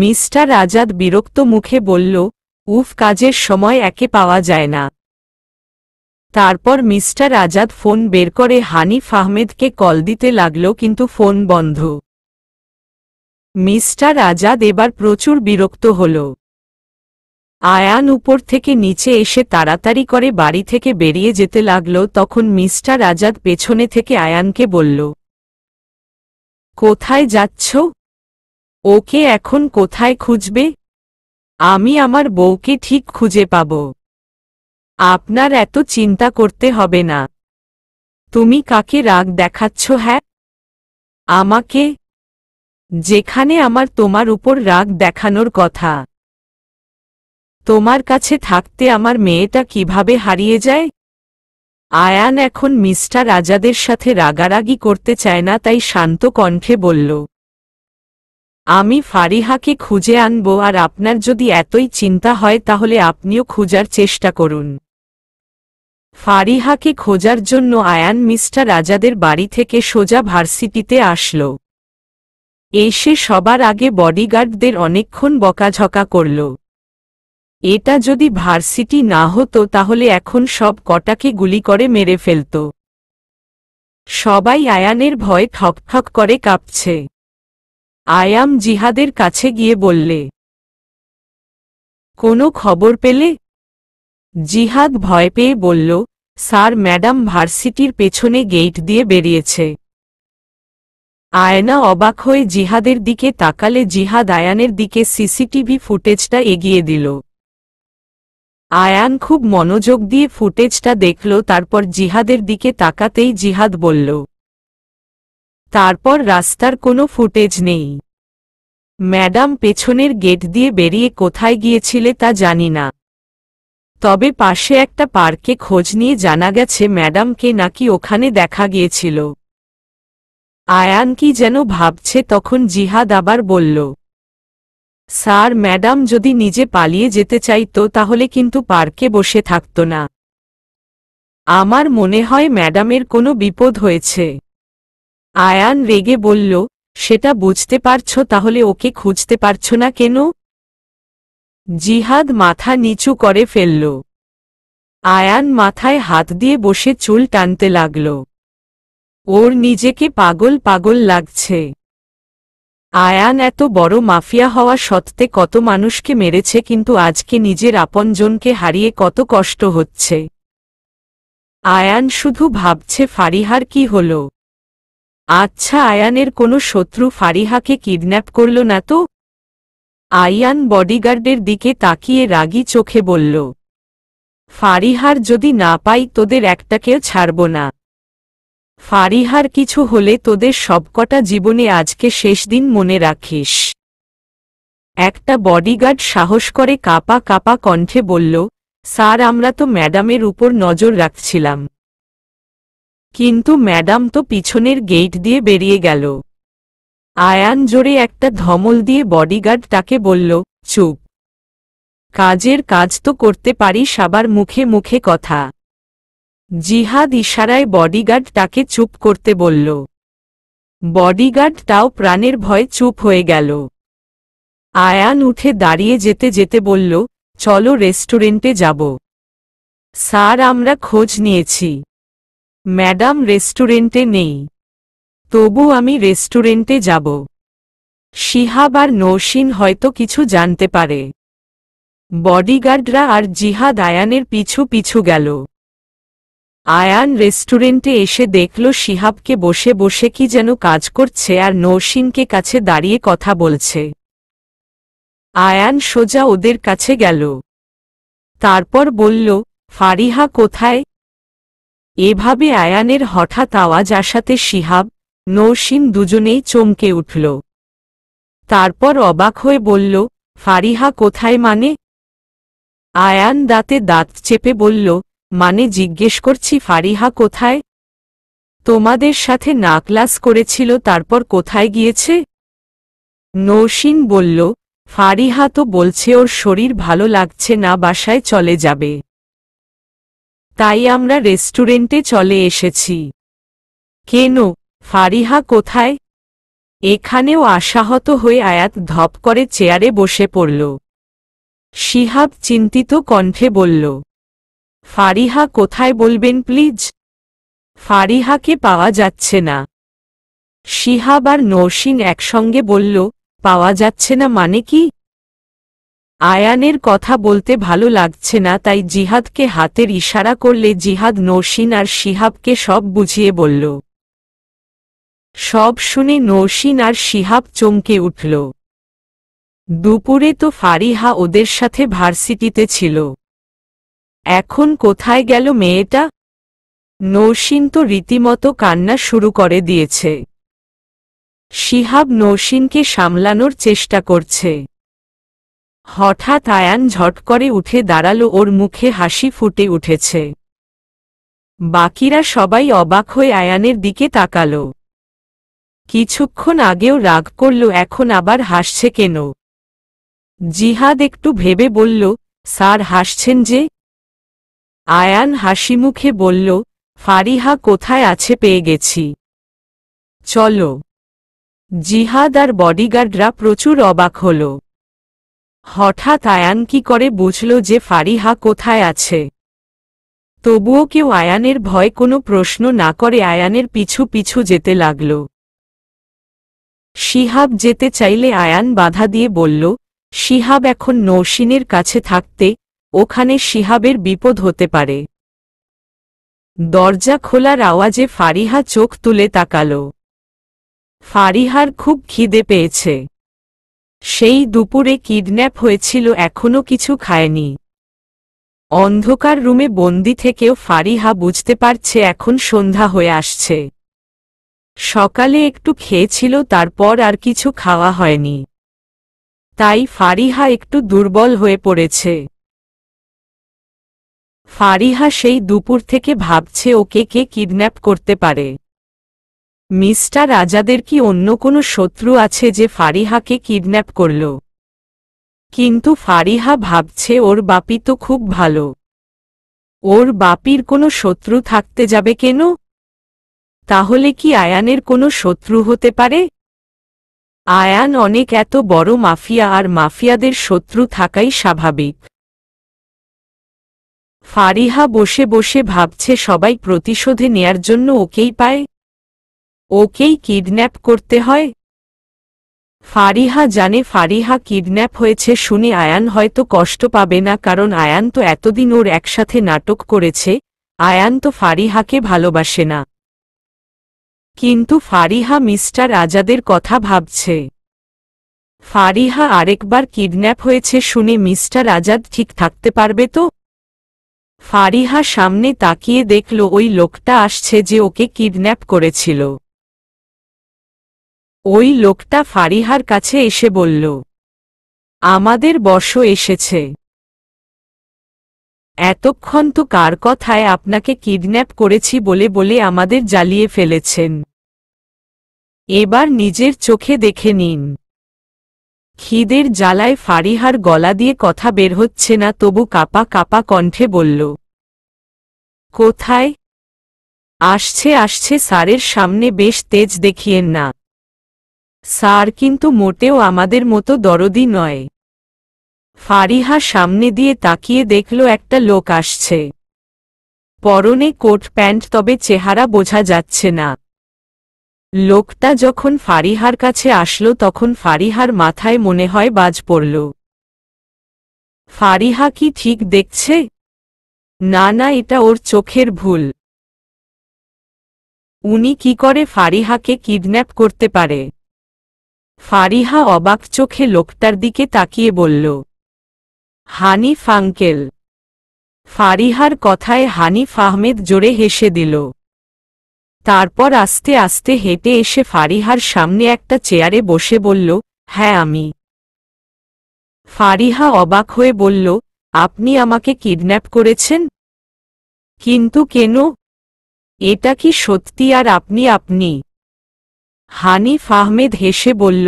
মিস্টার আজাদ বিরক্ত মুখে বলল উফ কাজের সময় একে পাওয়া যায় না তারপর মিস্টার আজাদ ফোন বের করে হানিফ আহমেদকে কল দিতে লাগল কিন্তু ফোন বন্ধ মিস্টার আজাদ এবার প্রচুর বিরক্ত হল আয়ান উপর থেকে নিচে এসে তাড়াতাড়ি করে বাড়ি থেকে বেরিয়ে যেতে লাগল তখন মিস্টার আজাদ পেছনে থেকে আয়ানকে বলল কোথায় যাচ্ছ ওকে এখন কোথায় খুঁজবে আমি আমার বউকে ঠিক খুঁজে পাব আপনার এত চিন্তা করতে হবে না তুমি কাকে রাগ দেখাচ্ছ হ্যাঁ আমাকে যেখানে আমার তোমার উপর রাগ দেখানোর কথা তোমার কাছে থাকতে আমার মেয়েটা কিভাবে হারিয়ে যায় আয়ান এখন মিস্টার আজাদের সাথে রাগারাগি করতে চায় না তাই শান্ত কণ্ঠে বলল আমি ফারিহাকে খুঁজে আনব আর আপনার যদি এতই চিন্তা হয় তাহলে আপনিও খোঁজার চেষ্টা করুন ফারিহাকে খোঁজার জন্য আয়ান মিস্টার রাজাদের বাড়ি থেকে সোজা ভার্সিটিতে আসল এসে সবার আগে বডিগার্ডদের অনেকক্ষণ বকাঝকা করল এটা যদি ভার্সিটি না হতো তাহলে এখন সব কটাকে গুলি করে মেরে ফেলত সবাই আয়ানের ভয় ঠকঠক করে কাঁপছে আয়াম জিহাদের কাছে গিয়ে বললে কোনো খবর পেলে জিহাদ ভয় পেয়ে বলল স্যার ম্যাডাম ভার্সিটির পেছনে গেট দিয়ে বেরিয়েছে আয়না অবাক হয়ে জিহাদের দিকে তাকালে জিহাদ আয়ানের দিকে সিসিটিভি ফুটেজটা এগিয়ে দিল আয়ান খুব মনোযোগ দিয়ে ফুটেজটা দেখল তারপর জিহাদের দিকে তাকাতেই জিহাদ বলল তারপর রাস্তার কোনো ফুটেজ নেই ম্যাডাম পেছনের গেট দিয়ে বেরিয়ে কোথায় গিয়েছিলে তা জানি না তবে পাশে একটা পার্কে খোঁজ নিয়ে জানা গেছে ম্যাডামকে নাকি ওখানে দেখা গিয়েছিল আয়ান কি যেন ভাবছে তখন জিহাদ আবার বলল স্যার ম্যাডাম যদি নিজে পালিয়ে যেতে চাইত তাহলে কিন্তু পার্কে বসে থাকত না আমার মনে হয় ম্যাডামের কোনো বিপদ হয়েছে আয়ান রেগে বলল সেটা বুঝতে পারছ তাহলে ওকে খুঁজতে পারছ না কেন জিহাদ মাথা নিচু করে ফেলল আয়ান মাথায় হাত দিয়ে বসে চুল টানতে লাগল ওর নিজেকে পাগল পাগল লাগছে আয়ান এত বড় মাফিয়া হওয়া সত্ত্বে কত মানুষকে মেরেছে কিন্তু আজকে নিজের আপনজনকে হারিয়ে কত কষ্ট হচ্ছে আয়ান শুধু ভাবছে ফারিহার কি হলো আচ্ছা আয়ানের কোনো শত্রু ফারিহাকে কিডন্যাপ করল না তো আয়ান বডিগার্ডের দিকে তাকিয়ে রাগি চোখে বলল ফারিহার যদি না পাই তোদের একটাকেও ছাড়ব না ফারিহার কিছু হলে তোদের সবকটা জীবনে আজকে শেষ দিন মনে রাখিস একটা বডিগার্ড সাহস করে কাপা কাপা কণ্ঠে বলল স্যার আমরা তো ম্যাডামের উপর নজর রাখছিলাম কিন্তু ম্যাডাম তো পিছনের গেট দিয়ে বেরিয়ে গেল আয়ান জোরে একটা ধমল দিয়ে বডিগার্ড তাকে বলল চুপ কাজের কাজ তো করতে পারি সবার মুখে মুখে কথা জিহাদ ইশারায় বডিগার্ড তাকে চুপ করতে বলল বডিগার্ড তাও প্রাণের ভয় চুপ হয়ে গেল আয়ান উঠে দাঁড়িয়ে যেতে যেতে বলল চলো রেস্টুরেন্টে যাব স্যার আমরা খোঁজ নিয়েছি ম্যাডাম রেস্টুরেন্টে নেই তবু আমি রেস্টুরেন্টে যাব শিহাব আর নৌসিন হয়তো কিছু জানতে পারে বডিগার্ডরা আর জিহাদ আয়ানের পিছু পিছু গেল আয়ান রেস্টুরেন্টে এসে দেখল শিহাবকে বসে বসে কি যেন কাজ করছে আর নৌসিনকে কাছে দাঁড়িয়ে কথা বলছে আয়ান সোজা ওদের কাছে গেল তারপর বলল ফারিহা কোথায় এভাবে আয়ানের হঠাৎ আওয়াজ আসাতে শিহাব নৌসিন দুজনেই চমকে উঠল তারপর অবাক হয়ে বলল ফারিহা কোথায় মানে আয়ান দাঁতে দাঁত চেপে বলল মানে জিজ্ঞেস করছি ফারিহা কোথায় তোমাদের সাথে না ক্লাস করেছিল তারপর কোথায় গিয়েছে নৌসিন বলল ফারিহা তো বলছে ওর শরীর ভালো লাগছে না বাসায় চলে যাবে তাই আমরা রেস্টুরেন্টে চলে এসেছি কেন ফারিহা কোথায় এখানেও আশাহত হয়ে আয়াত ধপ করে চেয়ারে বসে পড়ল শিহাব চিন্তিত কণ্ঠে বলল ফারিহা কোথায় বলবেন প্লিজ ফারিহাকে পাওয়া যাচ্ছে না শিহাব আর নরসিং একসঙ্গে বলল পাওয়া যাচ্ছে না মানে কি আয়ানের কথা বলতে ভালো লাগছে না তাই জিহাদকে হাতের ইশারা করলে জিহাদ নৌসিন আর শিহাবকে সব বুঝিয়ে বলল সব শুনে নৌসিন আর শিহাব চমকে উঠল দুপুরে তো ফারিহা ওদের সাথে ভার্সিটিতে ছিল এখন কোথায় গেল মেয়েটা নৌসিন তো রীতিমতো কান্না শুরু করে দিয়েছে শিহাব নৌসিনকে সামলানোর চেষ্টা করছে হঠাৎ আয়ান ঝট করে উঠে দাঁড়াল ওর মুখে হাসি ফুটে উঠেছে বাকিরা সবাই অবাক হয়ে আয়ানের দিকে তাকাল কিছুক্ষণ আগেও রাগ করল এখন আবার হাসছে কেন জিহাদ একটু ভেবে বলল স্যার হাসছেন যে আয়ান হাসি মুখে বলল ফারিহা কোথায় আছে পেয়ে গেছি চলো জিহাদ আর বডিগার্ডরা প্রচুর অবাক হলো হঠাৎ আয়ান কি করে বুঝল যে ফারিহা কোথায় আছে তবুও কেউ আয়ানের ভয় কোনো প্রশ্ন না করে আয়ানের পিছু পিছু যেতে লাগল সিহাব যেতে চাইলে আয়ান বাধা দিয়ে বলল সিহাব এখন নৌসিনের কাছে থাকতে ওখানে সিহাবের বিপদ হতে পারে দরজা খোলার আওয়াজে ফারিহা চোখ তুলে তাকাল ফারিহার খুব খিদে পেয়েছে সেই দুপুরে কিডন্যাপ হয়েছিল এখনও কিছু খায়নি অন্ধকার রুমে বন্দি থেকেও ফারিহা বুঝতে পারছে এখন সন্ধ্যা হয়ে আসছে সকালে একটু খেয়েছিল তারপর আর কিছু খাওয়া হয়নি তাই ফারিহা একটু দুর্বল হয়ে পড়েছে ফারিহা সেই দুপুর থেকে ভাবছে ওকে কে কিডন্যাপ করতে পারে মিস্টার আজাদের কি অন্য কোনো শত্রু আছে যে ফারিহাকে কিডন্যাপ করল কিন্তু ফারিহা ভাবছে ওর বাপি তো খুব ভালো ওর বাপির কোনো শত্রু থাকতে যাবে কেন তাহলে কি আয়ানের কোনো শত্রু হতে পারে আয়ান অনেক এত বড় মাফিয়া আর মাফিয়াদের শত্রু থাকাই স্বাভাবিক ফারিহা বসে বসে ভাবছে সবাই প্রতিশোধে নেয়ার জন্য ওকেই পায় ওকেই কিডন্যাপ করতে হয় ফারিহা জানে ফারিহা কিডন্যাপ হয়েছে শুনে আয়ান হয়তো কষ্ট পাবে না কারণ আয়ান তো এতদিন ওর একসাথে নাটক করেছে আয়ান তো ফারিহাকে ভালোবাসে না কিন্তু ফারিহা মিস্টার আজাদের কথা ভাবছে ফারিহা আরেকবার কিডন্যাপ হয়েছে শুনে মিস্টার আজাদ ঠিক থাকতে পারবে তো ফারিহা সামনে তাকিয়ে দেখল ওই লোকটা আসছে যে ওকে কিডন্যাপ করেছিল ওই লোকটা ফারিহার কাছে এসে বলল আমাদের বর্ষ এসেছে এতক্ষণ তো কার কথায় আপনাকে কিডন্যাপ করেছি বলে বলে আমাদের জ্বালিয়ে ফেলেছেন এবার নিজের চোখে দেখে নিন খিদের জ্বালায় ফারিহার গলা দিয়ে কথা বের হচ্ছে না তবু কাপা কাপা কণ্ঠে বলল কোথায় আসছে আসছে সারের সামনে বেশ তেজ দেখিয়েন না স্যার কিন্তু মোটেও আমাদের মতো দরদি নয় ফারিহা সামনে দিয়ে তাকিয়ে দেখল একটা লোক আসছে পরনে কোট প্যান্ট তবে চেহারা বোঝা যাচ্ছে না লোকটা যখন ফারিহার কাছে আসলো তখন ফারিহার মাথায় মনে হয় বাজ পড়ল ফারিহা কি ঠিক দেখছে না না এটা ওর চোখের ভুল উনি কি করে ফারিহাকে কিডন্যাপ করতে পারে ফারিহা অবাক চোখে লোকটার দিকে তাকিয়ে বলল হানি ফাঙ্কেল ফারিহার কথায় হানি ফাহমেদ জোরে হেসে দিল তারপর আস্তে আস্তে হেঁটে এসে ফারিহার সামনে একটা চেয়ারে বসে বলল হ্যাঁ আমি ফারিহা অবাক হয়ে বলল আপনি আমাকে কিডন্যাপ করেছেন কিন্তু কেন এটা কি সত্যি আর আপনি আপনি হানিফ আহমেদ হেসে বলল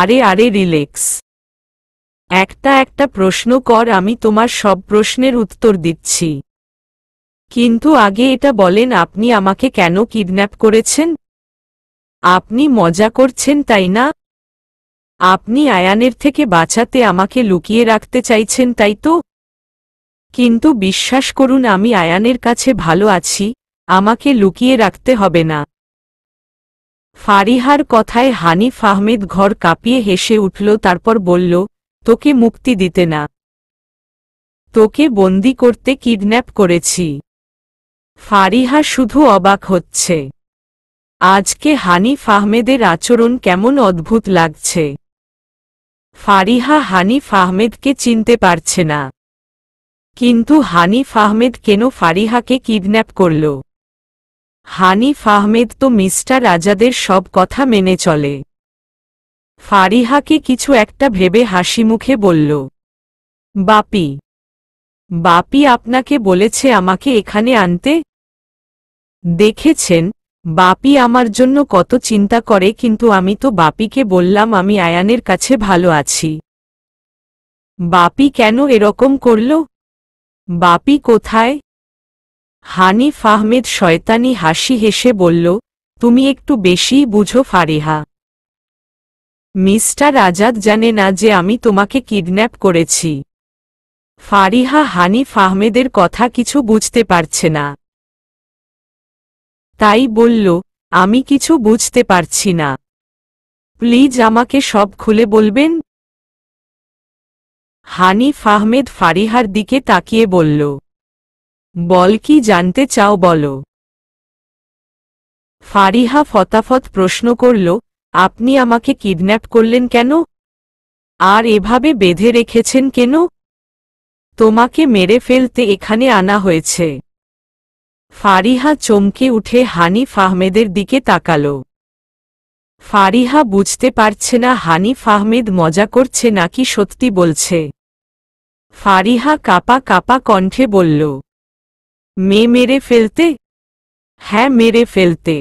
আরে আরে রিলেক্স একটা একটা প্রশ্ন কর আমি তোমার সব প্রশ্নের উত্তর দিচ্ছি কিন্তু আগে এটা বলেন আপনি আমাকে কেন কিডন্যাপ করেছেন আপনি মজা করছেন তাই না আপনি আয়ানের থেকে বাঁচাতে আমাকে লুকিয়ে রাখতে চাইছেন তাই তো কিন্তু বিশ্বাস করুন আমি আয়ানের কাছে ভালো আছি আমাকে লুকিয়ে রাখতে হবে না ফারিহার কথায় হানিফ আহমেদ ঘর কাঁপিয়ে হেসে উঠল তারপর বলল তোকে মুক্তি দিতে না তোকে বন্দি করতে কিডন্যাপ করেছি ফারিহা শুধু অবাক হচ্ছে আজকে হানিফ আহমেদের আচরণ কেমন অদ্ভুত লাগছে ফারিহা হানিফ আহমেদকে চিনতে পারছে না কিন্তু হানিফ আহমেদ কেন ফারিহাকে কিডন্যাপ করল হানিফ আহমেদ তো মিস্টার রাজাদের সব কথা মেনে চলে ফারিহাকে কিছু একটা ভেবে হাসি মুখে বলল বাপি বাপি আপনাকে বলেছে আমাকে এখানে আনতে দেখেছেন বাপি আমার জন্য কত চিন্তা করে কিন্তু আমি তো বাপিকে বললাম আমি আয়ানের কাছে ভালো আছি বাপি কেন এরকম করল বাপি কোথায় হানিফ আহমেদ শয়তানি হাসি হেসে বলল তুমি একটু বেশিই বুঝো ফারিহা মিস্টার আজাদ জানে না যে আমি তোমাকে কিডন্যাপ করেছি ফারিহা হানিফ আহমেদের কথা কিছু বুঝতে পারছে না তাই বলল আমি কিছু বুঝতে পারছি না প্লিজ আমাকে সব খুলে বলবেন হানিফ আহমেদ ফারিহার দিকে তাকিয়ে বলল বল কি জানতে চাও বলো ফারিহা ফতাফত প্রশ্ন করল আপনি আমাকে কিডন্যাপ করলেন কেন আর এভাবে বেঁধে রেখেছেন কেন তোমাকে মেরে ফেলতে এখানে আনা হয়েছে ফারিহা চমকে উঠে হানিফ আহমেদের দিকে তাকাল ফারিহা বুঝতে পারছে না হানিফ আহমেদ মজা করছে নাকি সত্যি বলছে ফারিহা কাপা কাপা কণ্ঠে বলল মেয়ে মেরে ফেলতে হ্যাঁ মেরে ফেলতে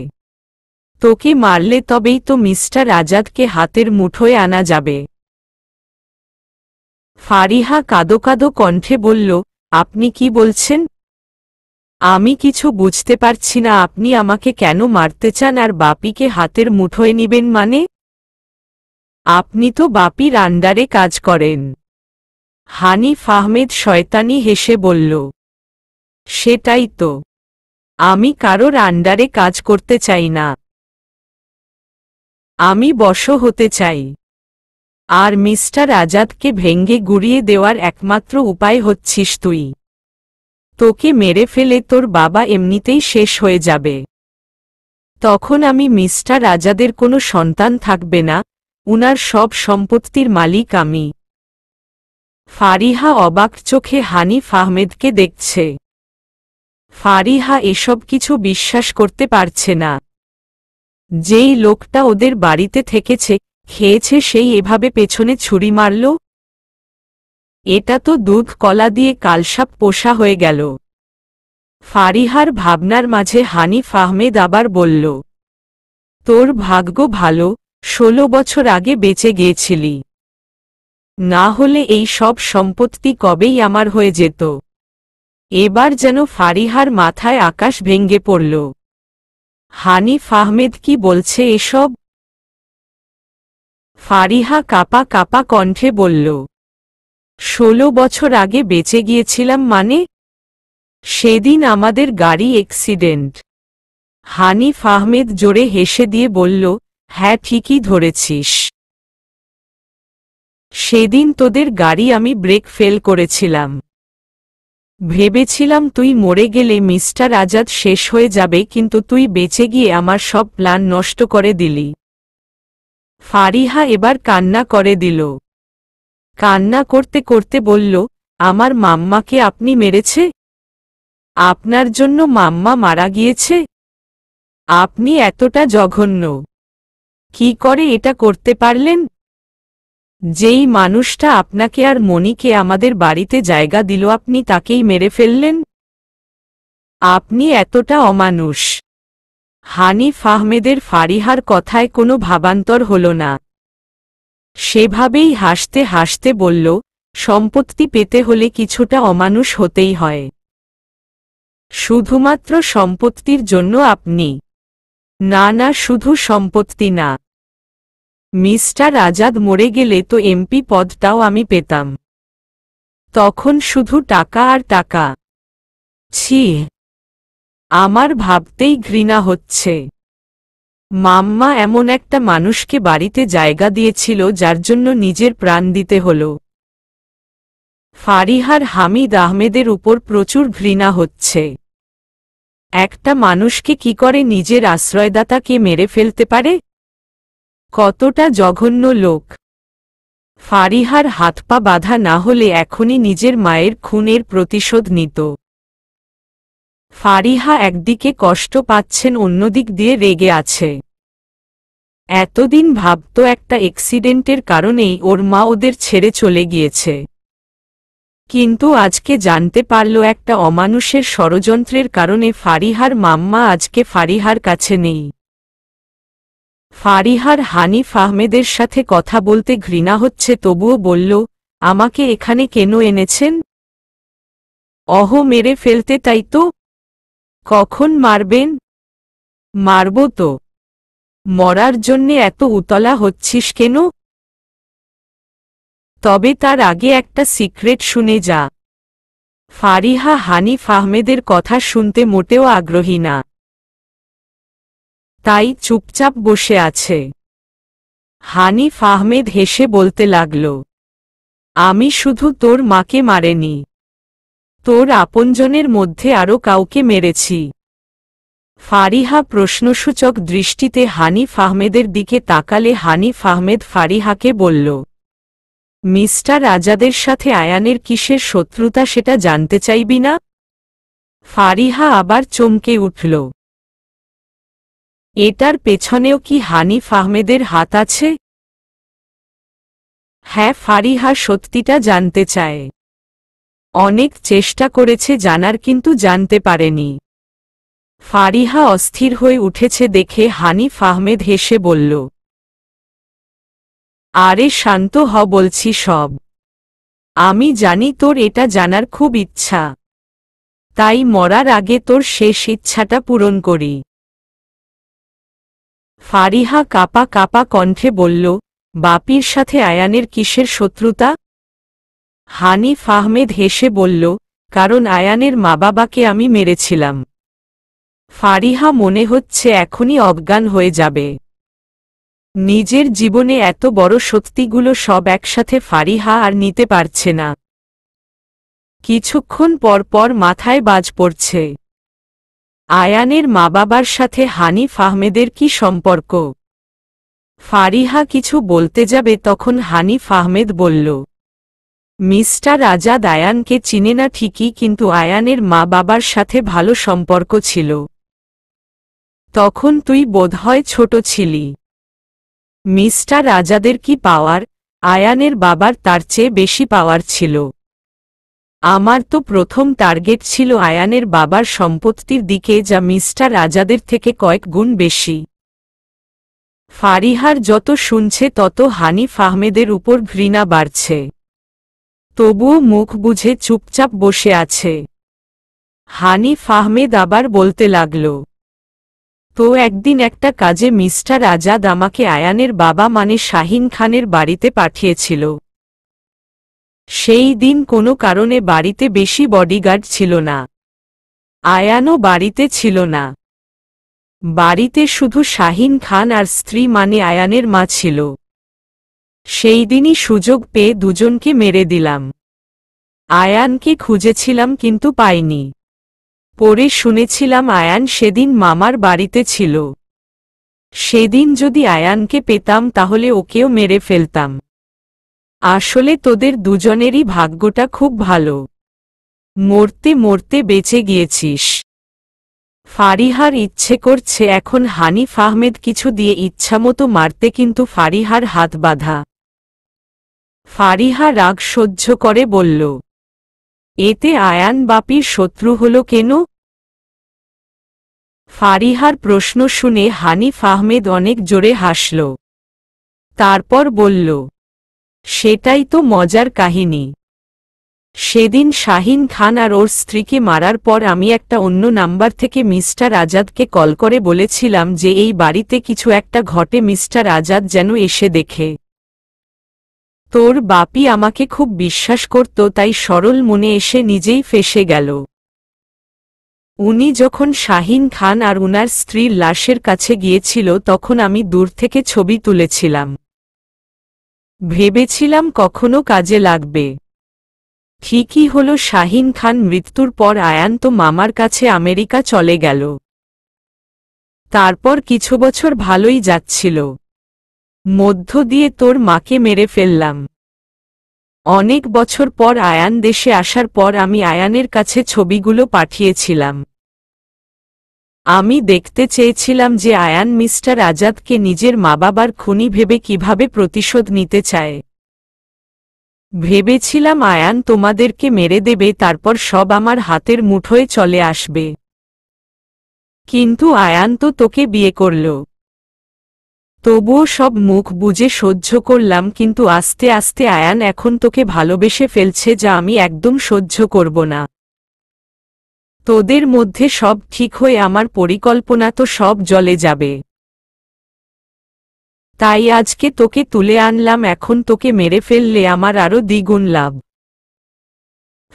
তোকে মারলে তবেই তো মিস্টার আজাদকে হাতের মুঠোয় আনা যাবে ফারিহা কাদো কাদো কণ্ঠে বলল আপনি কি বলছেন আমি কিছু বুঝতে পারছি না আপনি আমাকে কেন মারতে চান আর বাপিকে হাতের মুঠোয় নিবেন মানে আপনি তো বাপির আন্ডারে কাজ করেন হানিফ আহমেদ শয়তানি হেসে বলল সেটাই তো আমি কারোর আন্ডারে কাজ করতে চাই না আমি বশ হতে চাই আর মিস্টার আজাদকে ভেঙ্গে গুড়িয়ে দেওয়ার একমাত্র উপায় হচ্ছিস তুই তোকে মেরে ফেলে তোর বাবা এমনিতেই শেষ হয়ে যাবে তখন আমি মিস্টার আজাদের কোনো সন্তান থাকবে না উনার সব সম্পত্তির মালিক আমি ফারিহা অবাক চোখে হানিফ আহমেদকে দেখছে ফারিহা এসব কিছু বিশ্বাস করতে পারছে না যেই লোকটা ওদের বাড়িতে থেকেছে খেয়েছে সেই এভাবে পেছনে ছুরি মারল এটা তো দুধ কলা দিয়ে কালসাপ পোষা হয়ে গেল ফারিহার ভাবনার মাঝে হানিফ আহমেদ আবার বলল তোর ভাগ্য ভালো ষোলো বছর আগে বেঁচে গিয়েছিলি না হলে এই সব সম্পত্তি কবেই আমার হয়ে যেত এবার যেন ফারিহার মাথায় আকাশ ভেঙ্গে পড়ল হানিফ আহমেদ কি বলছে এসব ফারিহা কাপা কাপা কণ্ঠে বলল ষোলো বছর আগে বেঁচে গিয়েছিলাম মানে সেদিন আমাদের গাড়ি এক্সিডেন্ট হানিফ আহমেদ জোরে হেসে দিয়ে বলল হ্যাঁ ঠিকই ধরেছিস সেদিন তোদের গাড়ি আমি ব্রেক ফেল করেছিলাম ভেবেছিলাম তুই মরে গেলে মিস্টার আজাদ শেষ হয়ে যাবে কিন্তু তুই বেঁচে গিয়ে আমার সব প্ল্যান নষ্ট করে দিলি ফারিহা এবার কান্না করে দিল কান্না করতে করতে বলল আমার মাম্মাকে আপনি মেরেছে আপনার জন্য মাম্মা মারা গিয়েছে আপনি এতটা জঘন্য কি করে এটা করতে পারলেন যেই মানুষটা আপনাকে আর মনিকে আমাদের বাড়িতে জায়গা দিল আপনি তাকেই মেরে ফেললেন আপনি এতটা অমানুষ হানিফ আহমেদের ফারিহার কথায় কোনো ভাবান্তর হল না সেভাবেই হাসতে হাসতে বলল সম্পত্তি পেতে হলে কিছুটা অমানুষ হতেই হয় শুধুমাত্র সম্পত্তির জন্য আপনি না না শুধু সম্পত্তি না মিস্টার আজাদ মরে গেলে তো এমপি পদটাও আমি পেতাম তখন শুধু টাকা আর টাকা ছি আমার ভাবতেই ঘৃণা হচ্ছে মাম্মা এমন একটা মানুষকে বাড়িতে জায়গা দিয়েছিল যার জন্য নিজের প্রাণ দিতে হল ফারিহার হামিদ আহমেদের উপর প্রচুর ঘৃণা হচ্ছে একটা মানুষকে কি করে নিজের আশ্রয়দাতাকে মেরে ফেলতে পারে কতটা জঘন্য লোক ফারিহার হাত পা বাধা না হলে এখনই নিজের মায়ের খুনের প্রতিশোধ নিত ফারিহা একদিকে কষ্ট পাচ্ছেন অন্যদিক দিয়ে রেগে আছে এতদিন ভাবত একটা এক্সিডেন্টের কারণেই ওর মা ওদের ছেড়ে চলে গিয়েছে কিন্তু আজকে জানতে পারল একটা অমানুষের ষড়যন্ত্রের কারণে ফারিহার মাম্মা আজকে ফারিহার কাছে নেই ফারিহার হানিফ আহমেদের সাথে কথা বলতে ঘৃণা হচ্ছে তবুও বলল আমাকে এখানে কেন এনেছেন অহ মেরে ফেলতে তাই তো কখন মারবেন মারব তো মরার জন্যে এত উতলা হচ্ছিস কেন তবে তার আগে একটা সিক্রেট শুনে যা ফারিহা হানিফ আহমেদের কথা শুনতে মোটেও আগ্রহী না তাই চুপচাপ বসে আছে হানিফ আহমেদ হেসে বলতে লাগল আমি শুধু তোর মাকে মারেনি তোর আপনজনের মধ্যে আরও কাউকে মেরেছি ফারিহা প্রশ্নসূচক দৃষ্টিতে হানিফ আহমেদের দিকে তাকালে হানিফ আহমেদ ফারিহাকে বলল মিস্টার আজাদের সাথে আয়ানের কিসের শত্রুতা সেটা জানতে চাইবি না ফারিহা আবার চমকে উঠল এটার পেছনেও কি হানিফ আহমেদের হাত আছে হ্যাঁ ফারিহা সত্যিটা জানতে চায় অনেক চেষ্টা করেছে জানার কিন্তু জানতে পারেনি ফারিহা অস্থির হয়ে উঠেছে দেখে হানিফ আহমেদ হেসে বলল আরে শান্ত হ বলছি সব আমি জানি তোর এটা জানার খুব ইচ্ছা তাই মরার আগে তোর শেষ ইচ্ছাটা পূরণ করি ফারিহা কাপা কাপা কণ্ঠে বলল বাপির সাথে আয়ানের কিসের শত্রুতা হানিফ আহমেদ হেসে বলল কারণ আয়ানের মা বাবাকে আমি মেরেছিলাম ফারিহা মনে হচ্ছে এখনই অজ্ঞান হয়ে যাবে নিজের জীবনে এত বড় সত্যিগুলো সব একসাথে ফারিহা আর নিতে পারছে না কিছুক্ষণ পর পর মাথায় বাজ পড়ছে আয়ানের মা বাবার সাথে হানিফ আহমেদের কি সম্পর্ক ফারিহা কিছু বলতে যাবে তখন হানিফ আহমেদ বলল মিস্টার আজাদ আয়ানকে চিনে না ঠিকই কিন্তু আয়ানের মা বাবার সাথে ভালো সম্পর্ক ছিল তখন তুই বোধহয় ছোট ছিলি মিস্টার আজাদের কি পাওয়ার আয়ানের বাবার তার চেয়ে বেশি পাওয়ার ছিল আমার তো প্রথম টার্গেট ছিল আয়ানের বাবার সম্পত্তির দিকে যা মিস্টার আজাদের থেকে কয়েক গুণ বেশি ফারিহার যত শুনছে তত হানিফ আহমেদের উপর ঘৃণা বাড়ছে তবুও মুখ বুঝে চুপচাপ বসে আছে হানিফ আহমেদ আবার বলতে লাগল তো একদিন একটা কাজে মিস্টার আজাদ আমাকে আয়ানের বাবা মানে শাহিন খানের বাড়িতে পাঠিয়েছিল সেই দিন কোনো কারণে বাড়িতে বেশি বডিগার্ড ছিল না আয়ানও বাড়িতে ছিল না বাড়িতে শুধু শাহিন খান আর স্ত্রী মানে আয়ানের মা ছিল সেই দিনই সুযোগ পেয়ে দুজনকে মেরে দিলাম আয়ানকে খুঁজেছিলাম কিন্তু পাইনি পরে শুনেছিলাম আয়ান সেদিন মামার বাড়িতে ছিল সেদিন যদি আয়ানকে পেতাম তাহলে ওকেও মেরে ফেলতাম আসলে তোদের দুজনেরই ভাগ্যটা খুব ভালো মরতে মরতে বেঁচে গিয়েছিস ফারিহার ইচ্ছে করছে এখন হানিফ আহমেদ কিছু দিয়ে ইচ্ছামতো মারতে কিন্তু ফারিহার হাত বাঁধা ফারিহা রাগ সহ্য করে বলল এতে আয়ান বাপির শত্রু হল কেন ফারিহার প্রশ্ন শুনে হানিফ আহমেদ অনেক জোরে হাসল তারপর বলল সেটাই তো মজার কাহিনী সেদিন শাহিন খান আর ওর স্ত্রীকে মারার পর আমি একটা অন্য নাম্বার থেকে মিস্টার আজাদকে কল করে বলেছিলাম যে এই বাড়িতে কিছু একটা ঘটে মিস্টার আজাদ যেন এসে দেখে তোর বাপি আমাকে খুব বিশ্বাস করত তাই সরল মনে এসে নিজেই ফেসে গেল উনি যখন শাহিন খান আর উনার স্ত্রীর লাশের কাছে গিয়েছিল তখন আমি দূর থেকে ছবি তুলেছিলাম ভেবেছিলাম কখনো কাজে লাগবে ঠিকই হল শাহিন খান মৃত্যুর পর আয়ান্ত মামার কাছে আমেরিকা চলে গেল তারপর কিছু বছর ভালোই যাচ্ছিল মধ্য দিয়ে তোর মাকে মেরে ফেললাম অনেক বছর পর আয়ান দেশে আসার পর আমি আয়ানের কাছে ছবিগুলো পাঠিয়েছিলাম আমি দেখতে চেয়েছিলাম যে আয়ান মিস্টার আজাদকে নিজের মা বাবার খুনি ভেবে কিভাবে প্রতিশোধ নিতে চায় ভেবেছিলাম আয়ান তোমাদেরকে মেরে দেবে তারপর সব আমার হাতের মুঠোয় চলে আসবে কিন্তু আয়ান তো তোকে বিয়ে করল তবুও সব মুখ বুঝে সহ্য করলাম কিন্তু আস্তে আস্তে আয়ান এখন তোকে ভালোবেসে ফেলছে যা আমি একদম সহ্য করব না তোদের মধ্যে সব ঠিক হয়ে আমার পরিকল্পনা তো সব জলে যাবে তাই আজকে তোকে তুলে আনলাম এখন তোকে মেরে ফেললে আমার আরও দ্বিগুণ লাভ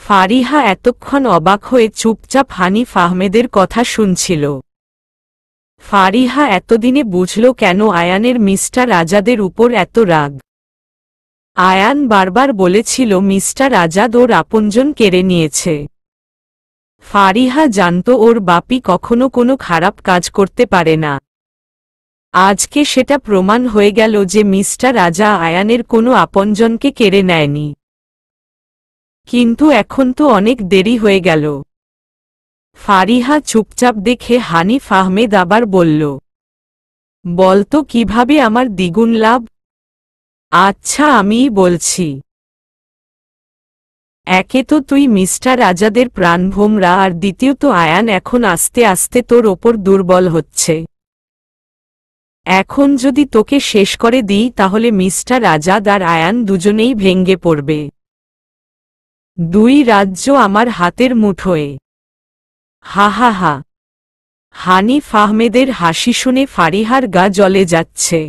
ফারিহা এতক্ষণ অবাক হয়ে চুপচাপ হানি ফাহমেদের কথা শুনছিল ফারিহা এতদিনে বুঝল কেন আয়ানের মিস্টার আজাদের উপর এত রাগ আয়ান বারবার বলেছিল মিস্টার আজাদ ওর আপনজন কেড়ে নিয়েছে ফারিহা জানত ওর বাপি কখনো কোনো খারাপ কাজ করতে পারে না আজকে সেটা প্রমাণ হয়ে গেল যে মিস্টার রাজা আয়ানের কোনো আপনজনকে কেড়ে নেয়নি কিন্তু এখন তো অনেক দেরি হয়ে গেল ফারিহা চুপচাপ দেখে হানিফ আহমেদ আবার বলল বলতো কিভাবে আমার দ্বিগুণ লাভ আচ্ছা আমিই বলছি একে তো তুই মিস্টার আজাদের প্রাণভোমরা আর দ্বিতীয়ত আয়ান এখন আস্তে আস্তে তোর ওপর দুর্বল হচ্ছে এখন যদি তোকে শেষ করে দিই তাহলে মিস্টার আজাদ আর আয়ান দুজনেই ভেঙ্গে পড়বে দুই রাজ্য আমার হাতের মুঠোয় হা হা হা হানিফ আহমেদের হাসি শুনে ফারিহার গা জলে যাচ্ছে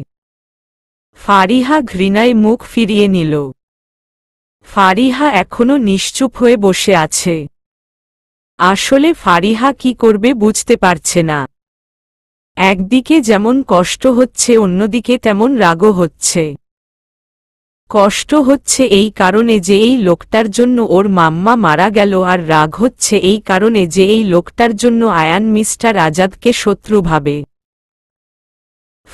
ফারিহা ঘৃণায় মুখ ফিরিয়ে নিল ফারিহা এখনো নিশ্চুপ হয়ে বসে আছে আসলে ফারিহা কি করবে বুঝতে পারছে না একদিকে যেমন কষ্ট হচ্ছে অন্যদিকে তেমন রাগও হচ্ছে কষ্ট হচ্ছে এই কারণে যে এই লোকটার জন্য ওর মাম্মা মারা গেল আর রাগ হচ্ছে এই কারণে যে এই লোকটার জন্য আয়ান মিস্টার আজাদকে শত্রু ভাবে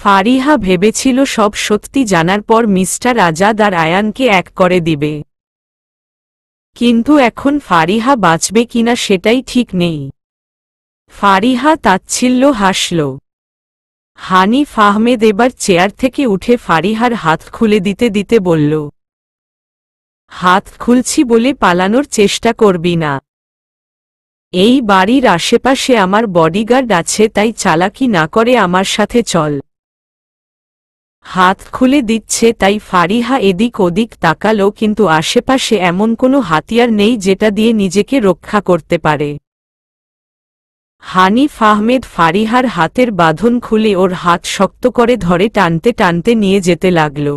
ফারিহা ভেবেছিল সব সত্যি জানার পর মিস্টার আজাদ আর আয়ানকে এক করে দিবে কিন্তু এখন ফারিহা বাঁচবে কিনা সেটাই ঠিক নেই ফারিহা তাচ্ছিল্য হাসল হানিফ আহমেদ এবার চেয়ার থেকে উঠে ফারিহার হাত খুলে দিতে দিতে বলল হাত খুলছি বলে পালানোর চেষ্টা করবি না এই বাড়ির আশেপাশে আমার বডিগার্ড আছে তাই চালাকি না করে আমার সাথে চল হাত খুলে দিচ্ছে তাই ফারিহা এদিক ওদিক তাকালো কিন্তু আশেপাশে এমন কোনো হাতিয়ার নেই যেটা দিয়ে নিজেকে রক্ষা করতে পারে হানিফ আহমেদ ফারিহার হাতের বাঁধন খুলে ওর হাত শক্ত করে ধরে টানতে টানতে নিয়ে যেতে লাগল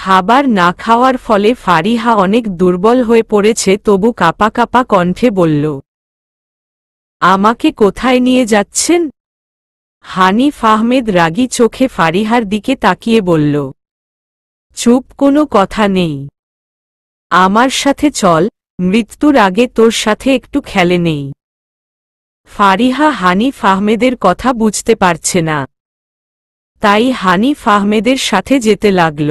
খাবার না খাওয়ার ফলে ফারিহা অনেক দুর্বল হয়ে পড়েছে তবু কাপা কাপা কণ্ঠে বলল আমাকে কোথায় নিয়ে যাচ্ছেন হানিফ আহমেদ রাগি চোখে ফারিহার দিকে তাকিয়ে বলল চুপ কোনো কথা নেই আমার সাথে চল মৃত্যুর আগে তোর সাথে একটু খেলে নেই ফারিহা হানিফ আহমেদের কথা বুঝতে পারছে না তাই হানিফ আহমেদের সাথে যেতে লাগল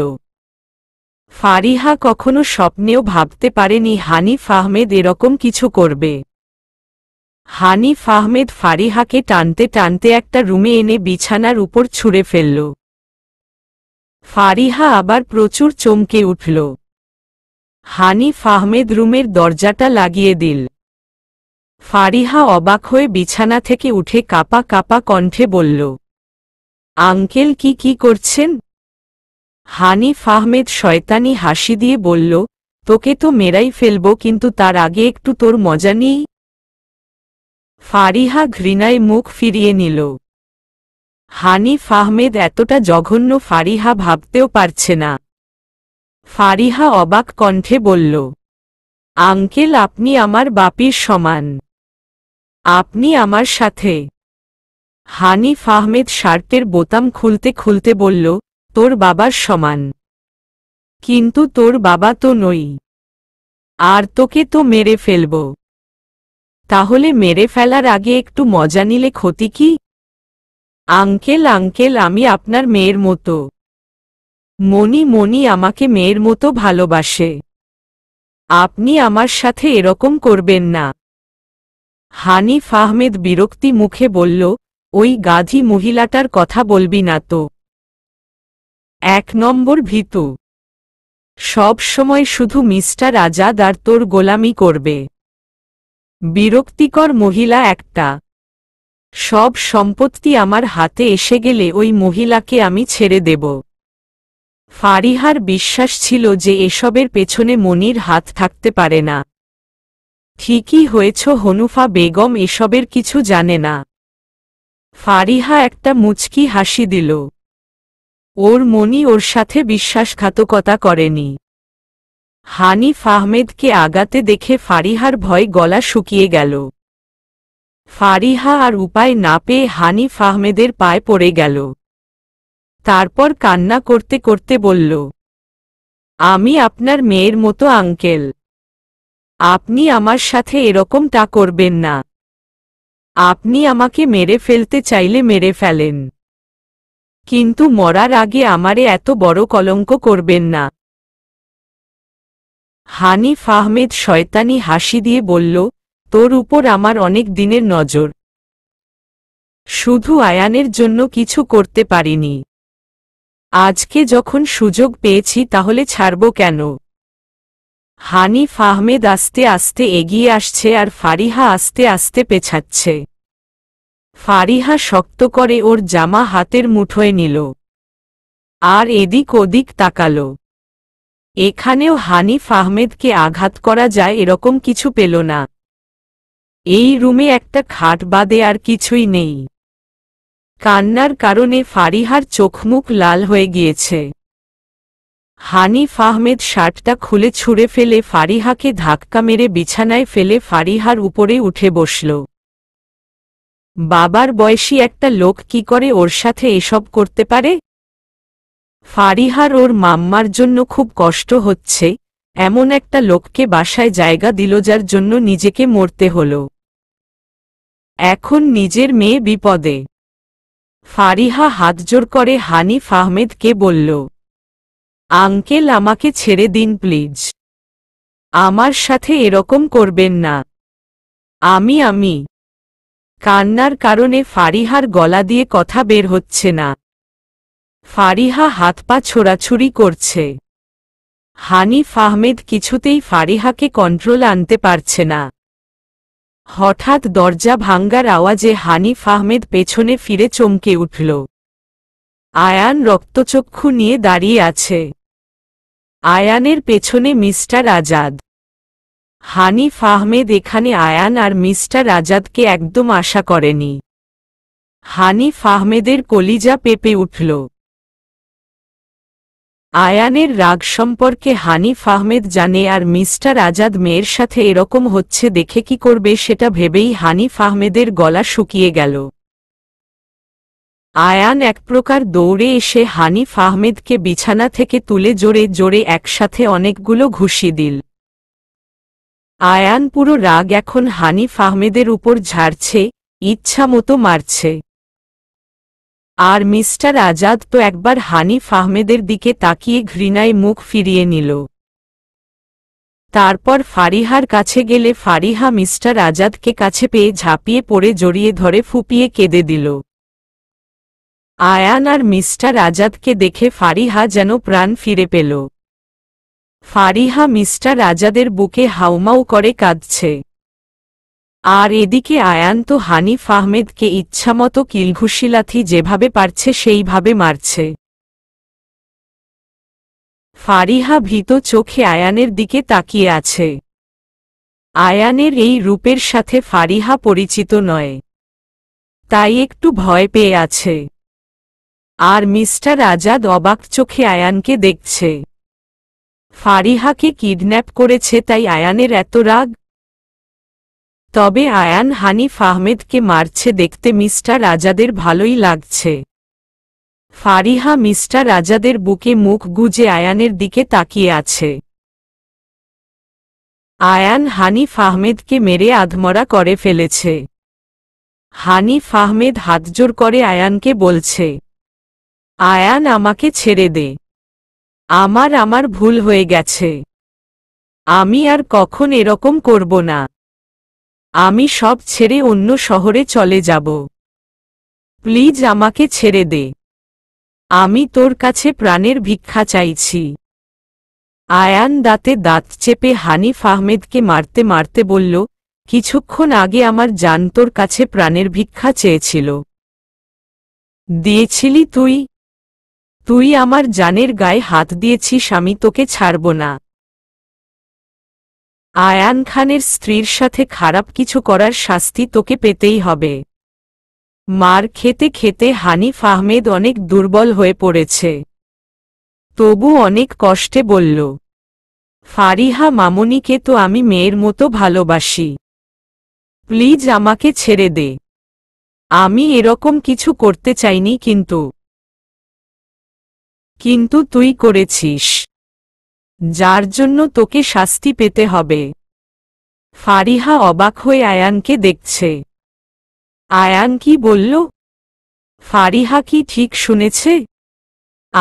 ফারিহা কখনো স্বপ্নেও ভাবতে পারেনি হানিফ আহমেদ এরকম কিছু করবে হানিফ আহমেদ ফারিহাকে টানতে টানতে একটা রুমে এনে বিছানার উপর ছুঁড়ে ফেলল ফারিহা আবার প্রচুর চমকে উঠল হানিফ আহমেদ রুমের দরজাটা লাগিয়ে দিল ফারিহা অবাক হয়ে বিছানা থেকে উঠে কাপা কাপা কণ্ঠে বলল আঙ্কেল কি কি করছেন হানিফ আহমেদ শয়তানি হাসি দিয়ে বলল তোকে তো মেরাই ফেলব কিন্তু তার আগে একটু তোর মজা নিয়েই ফারিহা ঘৃণায় মুখ ফিরিয়ে নিল হানিফ আহমেদ এতটা জঘন্য ফারিহা ভাবতেও পারছে না ফারিহা অবাক কণ্ঠে বলল আঙ্কেল আপনি আমার বাপির সমান আপনি আমার সাথে হানিফ আহমেদ শার্টের বোতাম খুলতে খুলতে বলল তোর বাবার সমান কিন্তু তোর বাবা তো নই আর তোকে তো মেরে ফেলব তাহলে মেরে ফেলার আগে একটু মজা নিলে ক্ষতি কি আঙ্কেল আঙ্কেল আমি আপনার মেয়ের মতো মনি মনি আমাকে মেয়ের মতো ভালোবাসে আপনি আমার সাথে এরকম করবেন না হানিফ আহমেদ বিরক্তি মুখে বলল ওই গাধি মহিলাটার কথা বলবি না তো এক নম্বর ভীতু সব সময় শুধু মিস্টার আজাদ আর তোর গোলামি করবে বিরক্তিকর মহিলা একটা সব সম্পত্তি আমার হাতে এসে গেলে ওই মহিলাকে আমি ছেড়ে দেব ফারিহার বিশ্বাস ছিল যে এসবের পেছনে মনির হাত থাকতে পারে না ঠিকই হয়েছ হনুফা বেগম এসবের কিছু জানে না ফারিহা একটা মুচকি হাসি দিল ওর মনি ওর সাথে বিশ্বাসঘাতকতা করেনি হানিফ আহমেদকে আগাতে দেখে ফারিহার ভয় গলা শুকিয়ে গেল ফারিহা আর উপায় না পেয়ে হানিফ আহমেদের পায়ে পড়ে গেল তারপর কান্না করতে করতে বলল আমি আপনার মেয়ের মতো আঙ্কেল আপনি আমার সাথে এরকমটা করবেন না আপনি আমাকে মেরে ফেলতে চাইলে মেরে ফেলেন কিন্তু মরার আগে আমারে এত বড় কলঙ্ক করবেন না হানিফ আহমেদ শয়তানি হাসি দিয়ে বলল তোর উপর আমার অনেক দিনের নজর শুধু আয়ানের জন্য কিছু করতে পারিনি আজকে যখন সুযোগ পেয়েছি তাহলে ছাড়ব কেন হানিফ আহমেদ আস্তে আস্তে এগিয়ে আসছে আর ফারিহা আস্তে আস্তে পেছাচ্ছে ফারিহা শক্ত করে ওর জামা হাতের মুঠোয় নিল আর এদিক ওদিক তাকালো এখানেও হানিফ আহমেদকে আঘাত করা যায় এরকম কিছু পেল না এই রুমে একটা খাট বাদে আর কিছুই নেই কান্নার কারণে ফারিহার চোখমুখ লাল হয়ে গিয়েছে হানিফ আহমেদ শার্টটা খুলে ছুঁড়ে ফেলে ফারিহাকে ধাক্কা মেরে বিছানায় ফেলে ফারিহার উপরে উঠে বসল বাবার বয়সী একটা লোক কি করে ওর সাথে এসব করতে পারে ফারিহার ওর মাম্মার জন্য খুব কষ্ট হচ্ছে এমন একটা লোককে বাসায় জায়গা দিল যার জন্য নিজেকে মরতে হল এখন নিজের মেয়ে বিপদে ফারিহা হাতজোর করে হানিফ আহমেদকে বলল আঙ্কেল আমাকে ছেড়ে দিন প্লিজ আমার সাথে এরকম করবেন না আমি আমি কান্নার কারণে ফারিহার গলা দিয়ে কথা বের হচ্ছে না ফারিহা হাত পা ছোড়াছুরি করছে হানিফ আহমেদ কিছুতেই ফারিহাকে কন্ট্রোল আনতে পারছে না হঠাৎ দরজা ভাঙ্গার আওয়াজে হানিফ আহমেদ পেছনে ফিরে চমকে উঠল আয়ান রক্তচক্ষু নিয়ে দাঁড়িয়ে আছে আয়ানের পেছনে মিস্টার আজাদ হানিফ আহমেদ এখানে আয়ান আর মিস্টার আজাদকে একদম আশা করেনি হানিফ আহমেদের কলিজা পেপে উঠল আয়ানের রাগ সম্পর্কে হানিফ আহমেদ জানে আর মিস্টার আজাদ মেয়ের সাথে এরকম হচ্ছে দেখে কি করবে সেটা ভেবেই হানিফ আহমেদের গলা শুকিয়ে গেল আয়ান এক প্রকার দৌড়ে এসে হানিফ আহমেদকে বিছানা থেকে তুলে জোরে জোরে একসাথে অনেকগুলো ঘুষি দিল আয়ান পুরো রাগ এখন হানিফ আহমেদের উপর ঝাড়ছে ইচ্ছা মতো মারছে আর মিস্টার আজাদ তো একবার হানিফ আহমেদের দিকে তাকিয়ে ঘৃণায় মুখ ফিরিয়ে নিল তারপর ফারিহার কাছে গেলে ফারিহা মিস্টার আজাদকে কাছে পেয়ে ঝাঁপিয়ে পড়ে জড়িয়ে ধরে ফুপিয়ে কেঁদে দিল আয়ান আর মিস্টার আজাদকে দেখে ফারিহা যেন প্রাণ ফিরে পেল ফারিহা মিস্টার আজাদের বুকে হাউমাউ করে কাঁদছে আর এদিকে আয়ান তো হানিফ আহমেদকে ইচ্ছামতো কিলঘুষিলাথি যেভাবে পারছে সেইভাবে মারছে ফারিহা ভীত চোখে আয়ানের দিকে তাকিয়ে আছে আয়ানের এই রূপের সাথে ফারিহা পরিচিত নয় তাই একটু ভয় পেয়ে আছে আর মিস্টার আজাদ অবাক চোখে আয়ানকে দেখছে ফারিহাকে কিডন্যাপ করেছে তাই আয়ানের এত রাগ তবে আয়ান হানিফ আহমেদকে মারছে দেখতে মিস্টার আজাদের ভালোই লাগছে ফারিহা মিস্টার আজাদের বুকে মুখ গুজে আয়ানের দিকে তাকিয়ে আছে আয়ান হানিফ আহমেদকে মেরে আধমরা করে ফেলেছে হানিফ আহমেদ হাতজোর করে আয়ানকে বলছে আয়ান আমাকে ছেড়ে দে আমার আমার ভুল হয়ে গেছে আমি আর কখন এরকম করব না আমি সব ছেড়ে অন্য শহরে চলে যাব প্লিজ আমাকে ছেড়ে দে আমি তোর কাছে প্রাণের ভিক্ষা চাইছি আয়ান দাঁতে দাঁত চেপে হানিফ আহমেদকে মারতে মারতে বলল কিছুক্ষণ আগে আমার জান তোর কাছে প্রাণের ভিক্ষা চেয়েছিল দিয়েছিলি তুই তুই আমার জানের গায়ে হাত দিয়েছিস আমি তোকে ছাড়ব না আয়ান খানের স্ত্রীর সাথে খারাপ কিছু করার শাস্তি তোকে পেতেই হবে মার খেতে খেতে হানিফ আহমেদ অনেক দুর্বল হয়ে পড়েছে তবু অনেক কষ্টে বলল ফারিহা মামনিকে তো আমি মেয়ের মতো ভালোবাসি প্লিজ আমাকে ছেড়ে দে আমি এরকম কিছু করতে চাইনি কিন্তু কিন্তু তুই করেছিস যার জন্য তোকে শাস্তি পেতে হবে ফারিহা অবাক হয়ে আয়ানকে দেখছে আয়ান কি বলল ফারিহা কি ঠিক শুনেছে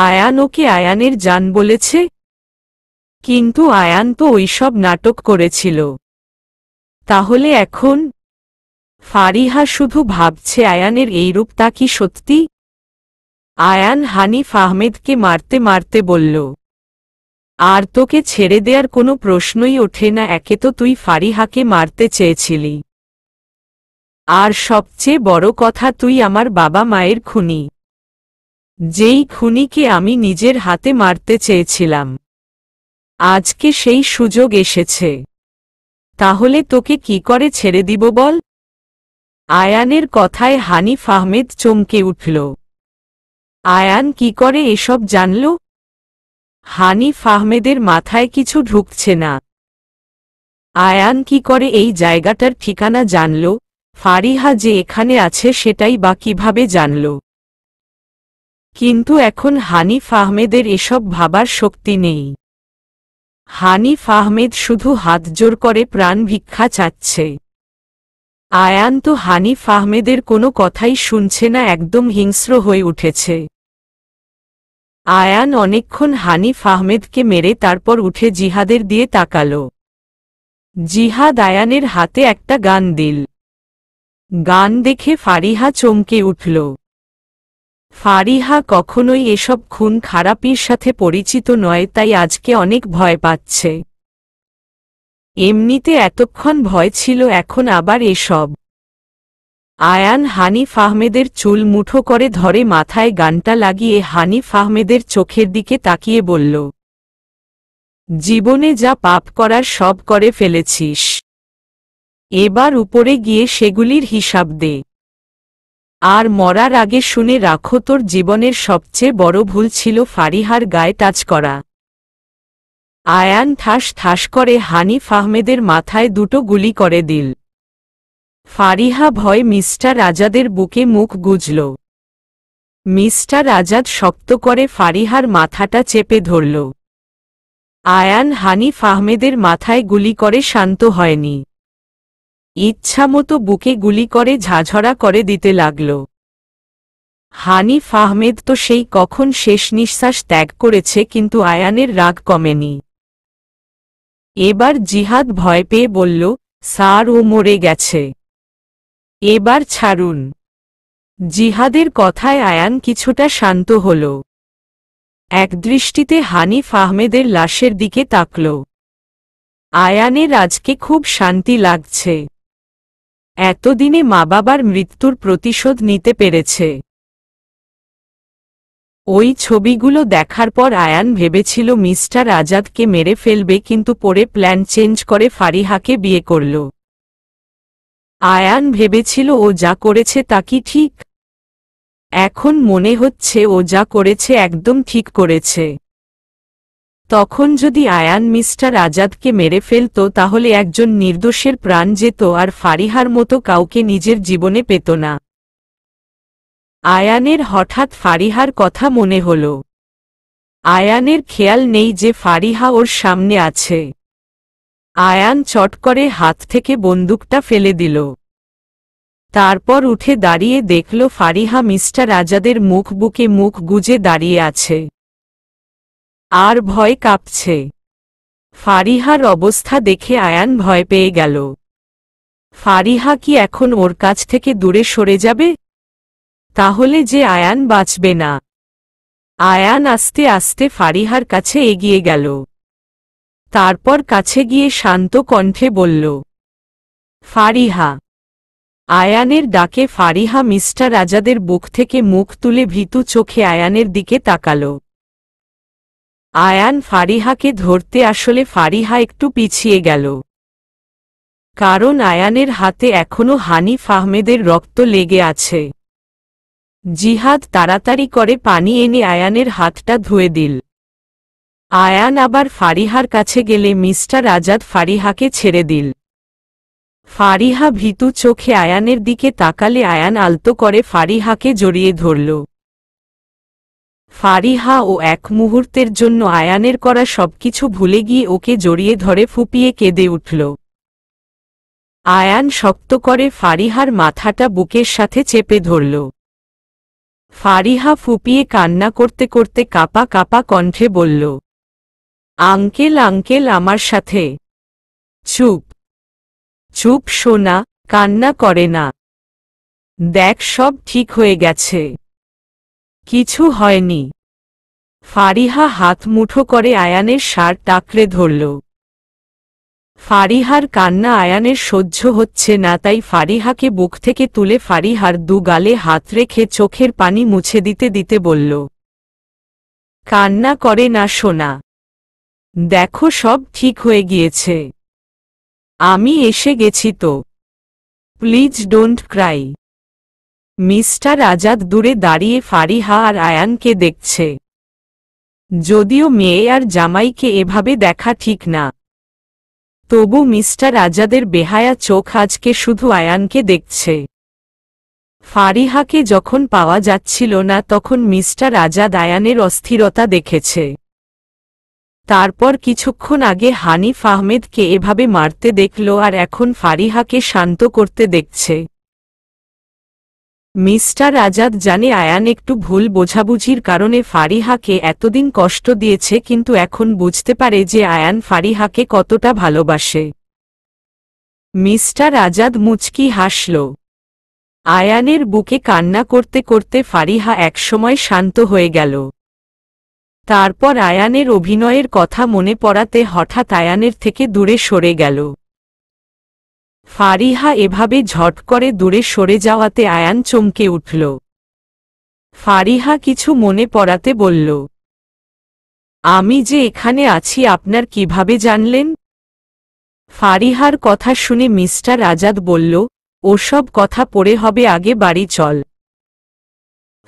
আয়ান ওকে আয়ানের যান বলেছে কিন্তু আয়ান তো ওইসব নাটক করেছিল তাহলে এখন ফারিহা শুধু ভাবছে আয়ানের এইরূপ তা কি সত্যি আয়ান হানিফ আহমেদকে মারতে মারতে বলল আর তোকে ছেড়ে দেয়ার কোনো প্রশ্নই ওঠে না একে তো তুই ফারিহাকে মারতে চেয়েছিলি আর সবচেয়ে বড় কথা তুই আমার বাবা মায়ের খুনি যেই খুনিকে আমি নিজের হাতে মারতে চেয়েছিলাম আজকে সেই সুযোগ এসেছে তাহলে তোকে কি করে ছেড়ে দিব বল আয়ানের কথায় হানিফ আহমেদ চমকে উঠল আয়ান কি করে এসব জানলো হানিফ আহমেদের মাথায় কিছু ঢুকছে না আয়ান কি করে এই জায়গাটার ঠিকানা জানল ফারিহা যে এখানে আছে সেটাই বা কিভাবে জানল কিন্তু এখন হানিফ আহমেদের এসব ভাবার শক্তি নেই হানিফ আহমেদ শুধু হাত জোর করে প্রাণ ভিক্ষা চাচ্ছে আয়ান তো হানিফ আহমেদের কোনো কথাই শুনছে না একদম হিংস্র হয়ে উঠেছে আয়ান অনেকক্ষণ হানিফ আহমেদকে মেরে তারপর উঠে জিহাদের দিয়ে তাকাল জিহাদ আয়ানের হাতে একটা গান দিল গান দেখে ফারিহা চমকে উঠল ফারিহা কখনোই এসব খুন খারাপির সাথে পরিচিত নয় তাই আজকে অনেক ভয় পাচ্ছে এমনিতে এতক্ষণ ভয় ছিল এখন আবার এসব আয়ান হানিফ আহমেদের চুল মুঠো করে ধরে মাথায় গানটা লাগিয়ে হানিফ আহমেদের চোখের দিকে তাকিয়ে বলল জীবনে যা পাপ করার সব করে ফেলেছিস এবার উপরে গিয়ে সেগুলির হিসাব দে আর মরার আগে শুনে রাখো তোর জীবনের সবচেয়ে বড় ভুল ছিল ফারিহার গায়ে টাচ করা আয়ান ঠাস ঠাস করে হানিফ আহমেদের মাথায় দুটো গুলি করে দিল ফারিহা ভয় মিস্টার আজাদের বুকে মুখ গুজল মিস্টার আজাদ শক্ত করে ফারিহার মাথাটা চেপে ধরল আয়ান হানিফ আহমেদের মাথায় গুলি করে শান্ত হয়নি ইচ্ছামতো বুকে গুলি করে ঝাঝরা করে দিতে লাগল হানিফ আহমেদ তো সেই কখন শেষ নিঃশ্বাস ত্যাগ করেছে কিন্তু আয়ানের রাগ কমেনি এবার জিহাদ ভয় পেয়ে বলল সার ও মরে গেছে এবার ছাড়ুন জিহাদের কথায় আয়ান কিছুটা শান্ত হল একদৃষ্টিতে হানিফ আহমেদের লাশের দিকে তাকল আয়ানের আজকে খুব শান্তি লাগছে এতদিনে মা বাবার মৃত্যুর প্রতিশোধ নিতে পেরেছে ওই ছবিগুলো দেখার পর আয়ান ভেবেছিল মিস্টার আজাদকে মেরে ফেলবে কিন্তু পরে প্ল্যান চেঞ্জ করে ফারিহাকে বিয়ে করল আয়ান ভেবেছিল ও যা করেছে তা কি ঠিক এখন মনে হচ্ছে ও যা করেছে একদম ঠিক করেছে তখন যদি আয়ান মিস্টার আজাদকে মেরে ফেলত তাহলে একজন নির্দোষের প্রাণ যেত আর ফারিহার মতো কাউকে নিজের জীবনে পেত না আয়ানের হঠাৎ ফারিহার কথা মনে হল আয়ানের খেয়াল নেই যে ফারিহা ওর সামনে আছে আয়ান চট করে হাত থেকে বন্দুকটা ফেলে দিল তারপর উঠে দাঁড়িয়ে দেখল ফারিহা মিস্টার আজাদের মুখ বুকে মুখ গুজে দাঁড়িয়ে আছে আর ভয় কাঁপছে ফারিহার অবস্থা দেখে আয়ান ভয় পেয়ে গেল ফারিহা কি এখন ওর কাছ থেকে দূরে সরে যাবে তাহলে যে আয়ান বাঁচবে না আয়ান আস্তে আস্তে ফারিহার কাছে এগিয়ে গেল তারপর কাছে গিয়ে শান্ত কণ্ঠে বলল ফারিহা আয়ানের ডাকে ফারিহা মিস্টার রাজাদের বুক থেকে মুখ তুলে ভীতু চোখে আয়ানের দিকে তাকাল আয়ান ফারিহাকে ধরতে আসলে ফারিহা একটু পিছিয়ে গেল কারণ আয়ানের হাতে এখনও হানিফ আহমেদের রক্ত লেগে আছে জিহাদ তাড়াতাড়ি করে পানি এনে আয়ানের হাতটা ধুয়ে দিল আয়ান আবার ফারিহার কাছে গেলে মিস্টার আজাদ ফারিহাকে ছেড়ে দিল ফারিহা ভীতু চোখে আয়ানের দিকে তাকালে আয়ান আলতো করে ফারিহাকে জড়িয়ে ধরল ফারিহা ও এক মুহূর্তের জন্য আয়ানের করা সবকিছু ভুলে গিয়ে ওকে জড়িয়ে ধরে ফুপিয়ে কেঁদে উঠল আয়ান শক্ত করে ফারিহার মাথাটা বুকের সাথে চেপে ধরল ফারিহা ফুপিয়ে কান্না করতে করতে কাপা কাপা কণ্ঠে বলল আঙ্কেল আঙ্কেল আমার সাথে চুপ চুপ সোনা কান্না করে না দেখ সব ঠিক হয়ে গেছে কিছু হয়নি ফারিহা হাত মুঠো করে আয়ানের সার টাকড়ে ধরল ফারিহার কান্না আয়ানের সহ্য হচ্ছে না তাই ফারিহাকে বুক থেকে তুলে ফারিহার দু গালে হাত রেখে চোখের পানি মুছে দিতে দিতে বলল কান্না করে না সোনা দেখো সব ঠিক হয়ে গিয়েছে আমি এসে গেছি তো please don't cry mister Azad দূরে দাঁড়িয়ে ফারিহা আর আয়ানকে দেখছে যদিও মেয়ে আর জামাইকে এভাবে দেখা ঠিক না তবু মিস্টার আজাদের বেহায়া চোখ আজকে শুধু আয়ানকে দেখছে ফারিহাকে যখন পাওয়া যাচ্ছিল না তখন মিস্টার আজাদ আয়ানের অস্থিরতা দেখেছে তারপর কিছুক্ষণ আগে হানিফ আহমেদকে এভাবে মারতে দেখল আর এখন ফারিহাকে শান্ত করতে দেখছে মিস্টার আজাদ জানে আয়ান একটু ভুল বোঝাবুঝির কারণে ফারিহাকে এতদিন কষ্ট দিয়েছে কিন্তু এখন বুঝতে পারে যে আয়ান ফারিহাকে কতটা ভালোবাসে মিস্টার আজাদ মুচকি হাসল আয়ানের বুকে কান্না করতে করতে ফারিহা একসময় শান্ত হয়ে গেল তারপর আয়ানের অভিনয়ের কথা মনে পড়াতে হঠাৎ আয়ানের থেকে দূরে সরে গেল ফারিহা এভাবে ঝট করে দূরে সরে যাওয়াতে আয়ান চমকে উঠল ফারিহা কিছু মনে পড়াতে বলল আমি যে এখানে আছি আপনার কিভাবে জানলেন ফারিহার কথা শুনে মিস্টার আজাদ বলল ওসব কথা পড়ে হবে আগে বাড়ি চল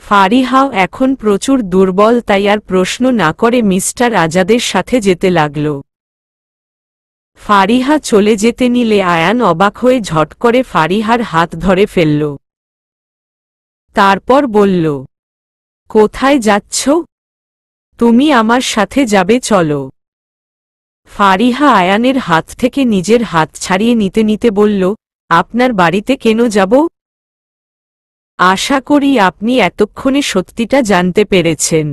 ফারিহাও এখন প্রচুর দুর্বল তাই আর প্রশ্ন না করে মিস্টার আজাদের সাথে যেতে লাগল ফারিহা চলে যেতে নিলে আয়ান অবাক হয়ে ঝট করে ফারিহার হাত ধরে ফেলল তারপর বলল কোথায় যাচ্ছ তুমি আমার সাথে যাবে চলো ফারিহা আয়ানের হাত থেকে নিজের হাত ছাড়িয়ে নিতে নিতে বলল আপনার বাড়িতে কেন যাব আশা করি আপনি এতক্ষণে সত্যিটা জানতে পেরেছেন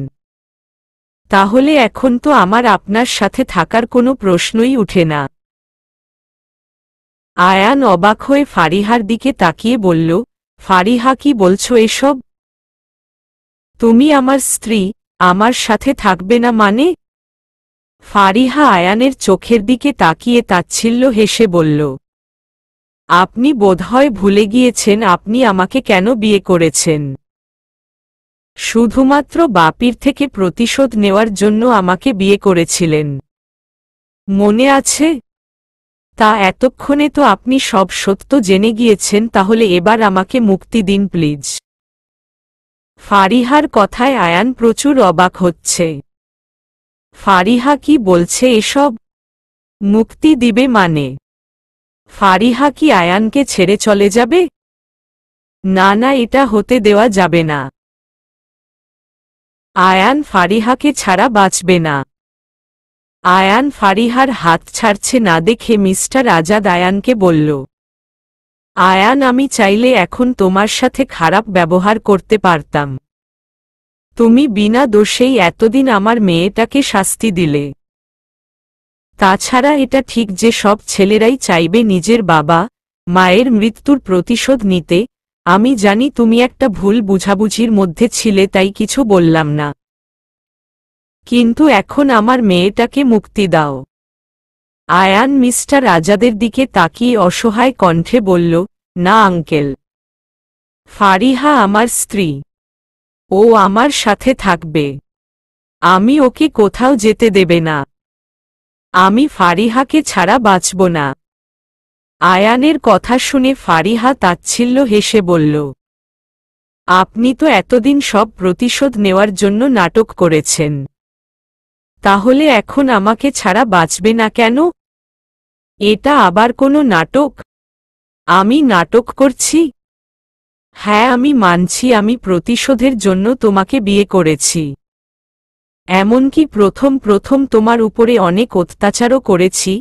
তাহলে এখন তো আমার আপনার সাথে থাকার কোনো প্রশ্নই উঠে না আয়ান অবাক হয়ে ফারিহার দিকে তাকিয়ে বলল ফারিহা কি বলছো এসব তুমি আমার স্ত্রী আমার সাথে থাকবে না মানে ফারিহা আয়ানের চোখের দিকে তাকিয়ে তাচ্ছিল্য হেসে বলল আপনি বোধহয় ভুলে গিয়েছেন আপনি আমাকে কেন বিয়ে করেছেন শুধুমাত্র বাপির থেকে প্রতিশোধ নেওয়ার জন্য আমাকে বিয়ে করেছিলেন মনে আছে তা এতক্ষণে তো আপনি সব সত্য জেনে গিয়েছেন তাহলে এবার আমাকে মুক্তি দিন প্লিজ ফারিহার কথায় আয়ান প্রচুর অবাক হচ্ছে ফারিহা কি বলছে এসব মুক্তি দিবে মানে ফারিহা কি আয়ানকে ছেড়ে চলে যাবে না না এটা হতে দেওয়া যাবে না আয়ান ফারিহাকে ছাড়া বাঁচবে না আয়ান ফারিহার হাত ছাড়ছে না দেখে মিস্টার আজাদ আয়ানকে বলল আয়ান আমি চাইলে এখন তোমার সাথে খারাপ ব্যবহার করতে পারতাম তুমি বিনা দোষেই এতদিন আমার মেয়েটাকে শাস্তি দিলে তাছাড়া এটা ঠিক যে সব ছেলেরাই চাইবে নিজের বাবা মায়ের মৃত্যুর প্রতিশোধ নিতে আমি জানি তুমি একটা ভুল বুঝাবুঝির মধ্যে ছিলে তাই কিছু বললাম না কিন্তু এখন আমার মেয়েটাকে মুক্তি দাও আয়ান মিস্টার আজাদের দিকে তাকিয়ে অসহায় কণ্ঠে বলল না আঙ্কেল ফারিহা আমার স্ত্রী ও আমার সাথে থাকবে আমি ওকে কোথাও যেতে দেবে না আমি ফারিহাকে ছাড়া বাঁচব না আয়ানের কথা শুনে ফারিহা তাচ্ছিল্য হেসে বলল আপনি তো এতদিন সব প্রতিশোধ নেওয়ার জন্য নাটক করেছেন তাহলে এখন আমাকে ছাড়া বাঁচবে না কেন এটা আবার কোনো নাটক আমি নাটক করছি হ্যাঁ আমি মানছি আমি প্রতিশোধের জন্য তোমাকে বিয়ে করেছি এমনকি প্রথম প্রথম তোমার উপরে অনেক অত্যাচারও করেছি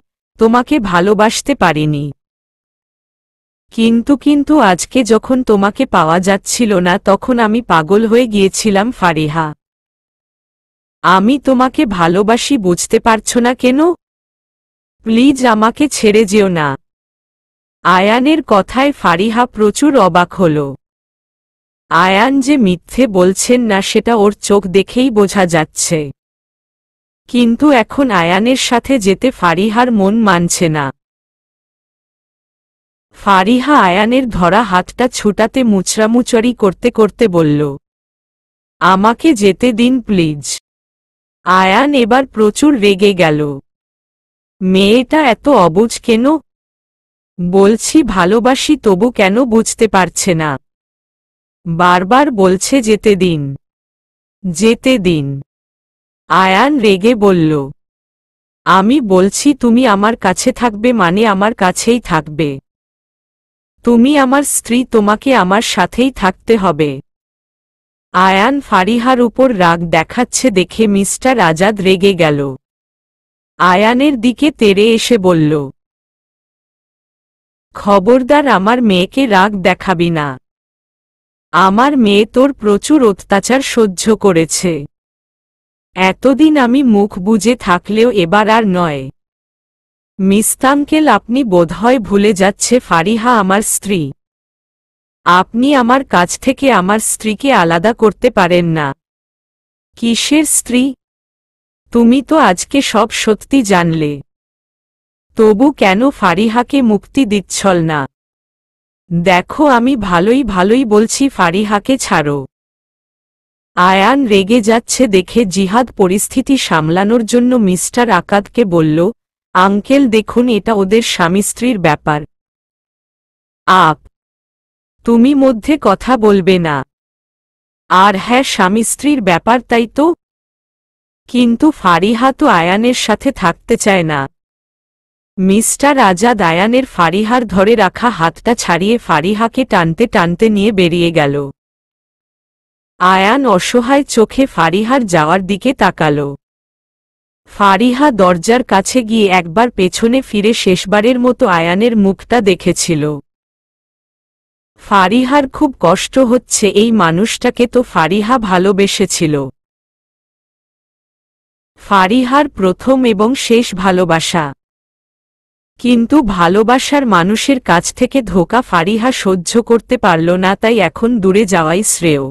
তোমাকে ভালোবাসতে পারিনি কিন্তু কিন্তু আজকে যখন তোমাকে পাওয়া যাচ্ছিল না তখন আমি পাগল হয়ে গিয়েছিলাম ফারিহা আমি তোমাকে ভালোবাসি বুঝতে পারছ না কেন প্লিজ আমাকে ছেড়ে যেও না আয়ানের কথায় ফারিহা প্রচুর অবাক হলো আয়ান যে মিথ্যে বলছেন না সেটা ওর চোখ দেখেই বোঝা যাচ্ছে কিন্তু এখন আয়ানের সাথে যেতে ফারিহার মন মানছে না ফারিহা আয়ানের ধরা হাতটা ছুটাতে মুচড়ামুচড়ি করতে করতে বলল আমাকে যেতে দিন প্লিজ আয়ান এবার প্রচুর রেগে গেল মেয়েটা এত অবুজ কেন বলছি ভালোবাসি তবু কেন বুঝতে পারছে না বারবার বলছে যেতে দিন যেতে দিন আয়ান রেগে বলল আমি বলছি তুমি আমার কাছে থাকবে মানে আমার কাছেই থাকবে তুমি আমার স্ত্রী তোমাকে আমার সাথেই থাকতে হবে আয়ান ফারিহার উপর রাগ দেখাচ্ছে দেখে মিস্টার আজাদ রেগে গেল আয়ানের দিকে তেরে এসে বলল খবরদার আমার মেয়েকে রাগ দেখাবি না আমার মেয়ে তোর প্রচুর অত্যাচার সহ্য করেছে এতদিন আমি মুখ বুঝে থাকলেও এবার আর নয় মিস্তানকেল আপনি বোধহয় ভুলে যাচ্ছে ফারিহা আমার স্ত্রী আপনি আমার কাছ থেকে আমার স্ত্রীকে আলাদা করতে পারেন না কিসের স্ত্রী তুমি তো আজকে সব সত্যি জানলে তবু কেন ফারিহাকে মুক্তি দিচ্ছল না দেখো আমি ভালোই ভালোই বলছি ফারিহাকে ছাড়ো আয়ান রেগে যাচ্ছে দেখে জিহাদ পরিস্থিতি সামলানোর জন্য মিস্টার আকাদকে বলল আঙ্কেল দেখুন এটা ওদের স্বামী স্ত্রীর ব্যাপার আপ তুমি মধ্যে কথা বলবে না আর হ্যাঁ স্বামী স্ত্রীর ব্যাপার তাই তো কিন্তু ফারিহা তো আয়ানের সাথে থাকতে চায় না মিস্টার রাজা দায়ানের ফারিহার ধরে রাখা হাতটা ছাড়িয়ে ফারিহাকে টানতে টানতে নিয়ে বেরিয়ে গেল আয়ান অসহায় চোখে ফারিহার যাওয়ার দিকে তাকাল ফারিহা দরজার কাছে গিয়ে একবার পেছনে ফিরে শেষবারের মতো আয়ানের মুখটা দেখেছিল ফারিহার খুব কষ্ট হচ্ছে এই মানুষটাকে তো ফারিহা ভালোবেসেছিল ফারিহার প্রথম এবং শেষ ভালোবাসা কিন্তু ভালোবাসার মানুষের কাছ থেকে ধোকা ফারিহা সহ্য করতে পারল না তাই এখন দূরে যাওয়াই শ্রেয়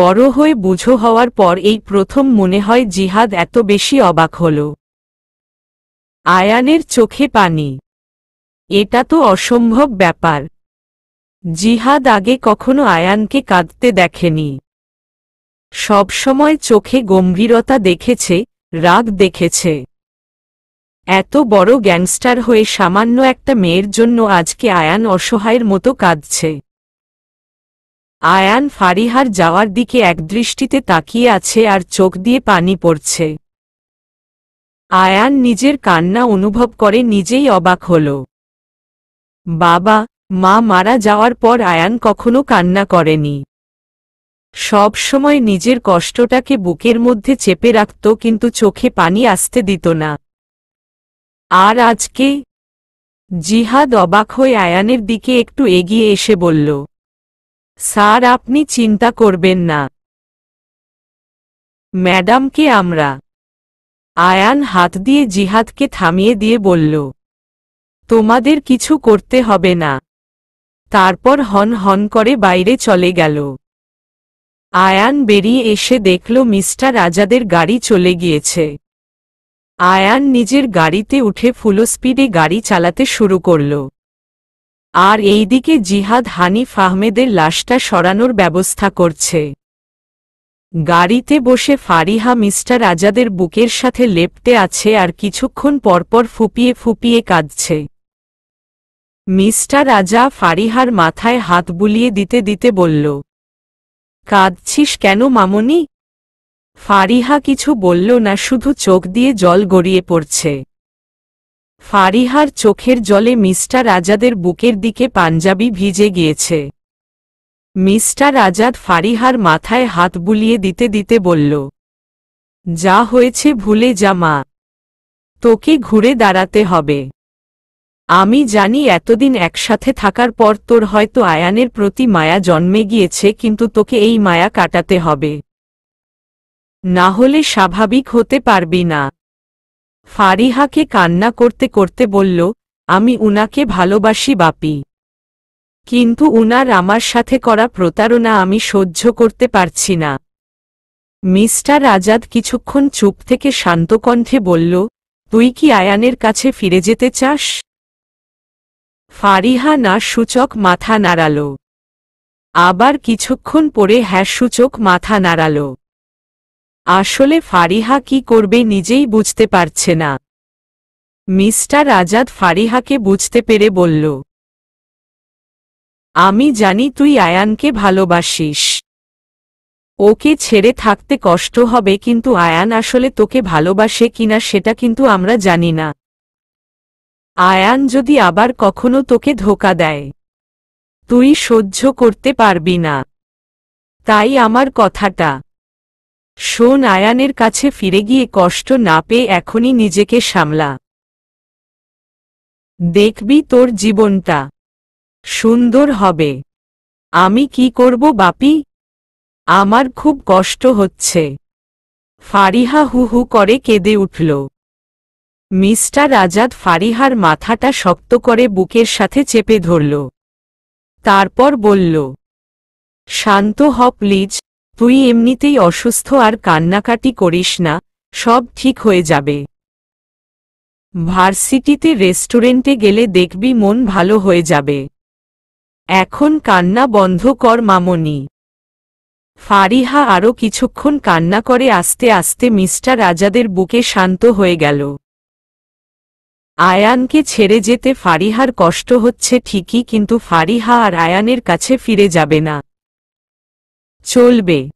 বড় হয়ে বুঝো হওয়ার পর এই প্রথম মনে হয় জিহাদ এত বেশি অবাক হল আয়ানের চোখে পানি এটা তো অসম্ভব ব্যাপার জিহাদ আগে কখনো আয়ানকে কাঁদতে দেখেনি সবসময় চোখে গম্ভীরতা দেখেছে রাগ দেখেছে এত বড় গ্যাংস্টার হয়ে সামান্য একটা মেয়ের জন্য আজকে আয়ান অসহায়ের মতো কাঁদছে আয়ান ফারিহার যাওয়ার দিকে একদৃষ্টিতে তাকিয়ে আছে আর চোখ দিয়ে পানি পড়ছে আয়ান নিজের কান্না অনুভব করে নিজেই অবাক হল বাবা মা মারা যাওয়ার পর আয়ান কখনো কান্না করেনি সব সময় নিজের কষ্টটাকে বুকের মধ্যে চেপে রাখত কিন্তু চোখে পানি আসতে দিত না আর আজকে জিহাদ অবাক হয়ে আয়ানের দিকে একটু এগিয়ে এসে বলল স্যার আপনি চিন্তা করবেন না ম্যাডামকে আমরা আয়ান হাত দিয়ে জিহাদকে থামিয়ে দিয়ে বলল তোমাদের কিছু করতে হবে না তারপর হন হন করে বাইরে চলে গেল আয়ান বেরিয়ে এসে দেখল মিস্টার আজাদের গাড়ি চলে গিয়েছে আয়ান নিজের গাড়িতে উঠে ফুল স্পিডে গাড়ি চালাতে শুরু করল আর এইদিকে জিহাদ হানিফ আহমেদের লাশটা সরানোর ব্যবস্থা করছে গাড়িতে বসে ফারিহা মিস্টার আজাদের বুকের সাথে লেপটে আছে আর কিছুক্ষণ পরপর ফুপিয়ে ফুপিয়ে কাঁদছে মিস্টার আজা ফারিহার মাথায় হাত বুলিয়ে দিতে দিতে বলল কাঁদছিস কেন মামনি ফারিহা কিছু বলল না শুধু চোখ দিয়ে জল গড়িয়ে পড়ছে ফারিহার চোখের জলে মিস্টার আজাদের বুকের দিকে পাঞ্জাবি ভিজে গিয়েছে মিস্টার আজাদ ফারিহার মাথায় হাত বুলিয়ে দিতে দিতে বলল যা হয়েছে ভুলে যা মা তোকে ঘুরে দাঁড়াতে হবে আমি জানি এতদিন একসাথে থাকার পর তোর হয়তো আয়ানের প্রতি মায়া জন্মে গিয়েছে কিন্তু তোকে এই মায়া কাটাতে হবে না হলে স্বাভাবিক হতে পারবি না ফারিহাকে কান্না করতে করতে বলল আমি উনাকে ভালোবাসি বাপি কিন্তু উনার আমার সাথে করা প্রতারণা আমি সহ্য করতে পারছি না মিস্টার আজাদ কিছুক্ষণ চুপ থেকে শান্তকণ্ঠে বলল তুই কি আয়ানের কাছে ফিরে যেতে চাস ফারিহা না সূচক মাথা নাড়াল আবার কিছুক্ষণ পরে হ্যাঁ সূচক মাথা নাড়াল আসলে ফারিহা কি করবে নিজেই বুঝতে পারছে না মিস্টার আজাদ ফারিহাকে বুঝতে পেরে বলল আমি জানি তুই আয়ানকে ভালোবাসিস ওকে ছেড়ে থাকতে কষ্ট হবে কিন্তু আয়ান আসলে তোকে ভালোবাসে কিনা সেটা কিন্তু আমরা জানি না আয়ান যদি আবার কখনো তোকে ধোকা দেয় তুই সহ্য করতে পারবি না তাই আমার কথাটা শোন আয়ানের কাছে ফিরে গিয়ে কষ্ট না পেয়ে এখনই নিজেকে সামলা দেখবি তোর জীবনটা সুন্দর হবে আমি কি করব বাপি আমার খুব কষ্ট হচ্ছে ফারিহা হু হু করে কেঁদে উঠল মিস্টার আজাদ ফারিহার মাথাটা শক্ত করে বুকের সাথে চেপে ধরল তারপর বলল শান্ত হ প্লিজ তুই এমনিতেই অসুস্থ আর কান্নাকাটি করিস না সব ঠিক হয়ে যাবে ভার্সিটিতে রেস্টুরেন্টে গেলে দেখবি মন ভালো হয়ে যাবে এখন কান্না বন্ধ কর মামনি ফারিহা আরও কিছুক্ষণ কান্না করে আস্তে আস্তে মিস্টার রাজাদের বুকে শান্ত হয়ে গেল আয়ানকে ছেড়ে যেতে ফারিহার কষ্ট হচ্ছে ঠিকই কিন্তু ফারিহা আর আয়ানের কাছে ফিরে যাবে না চলবে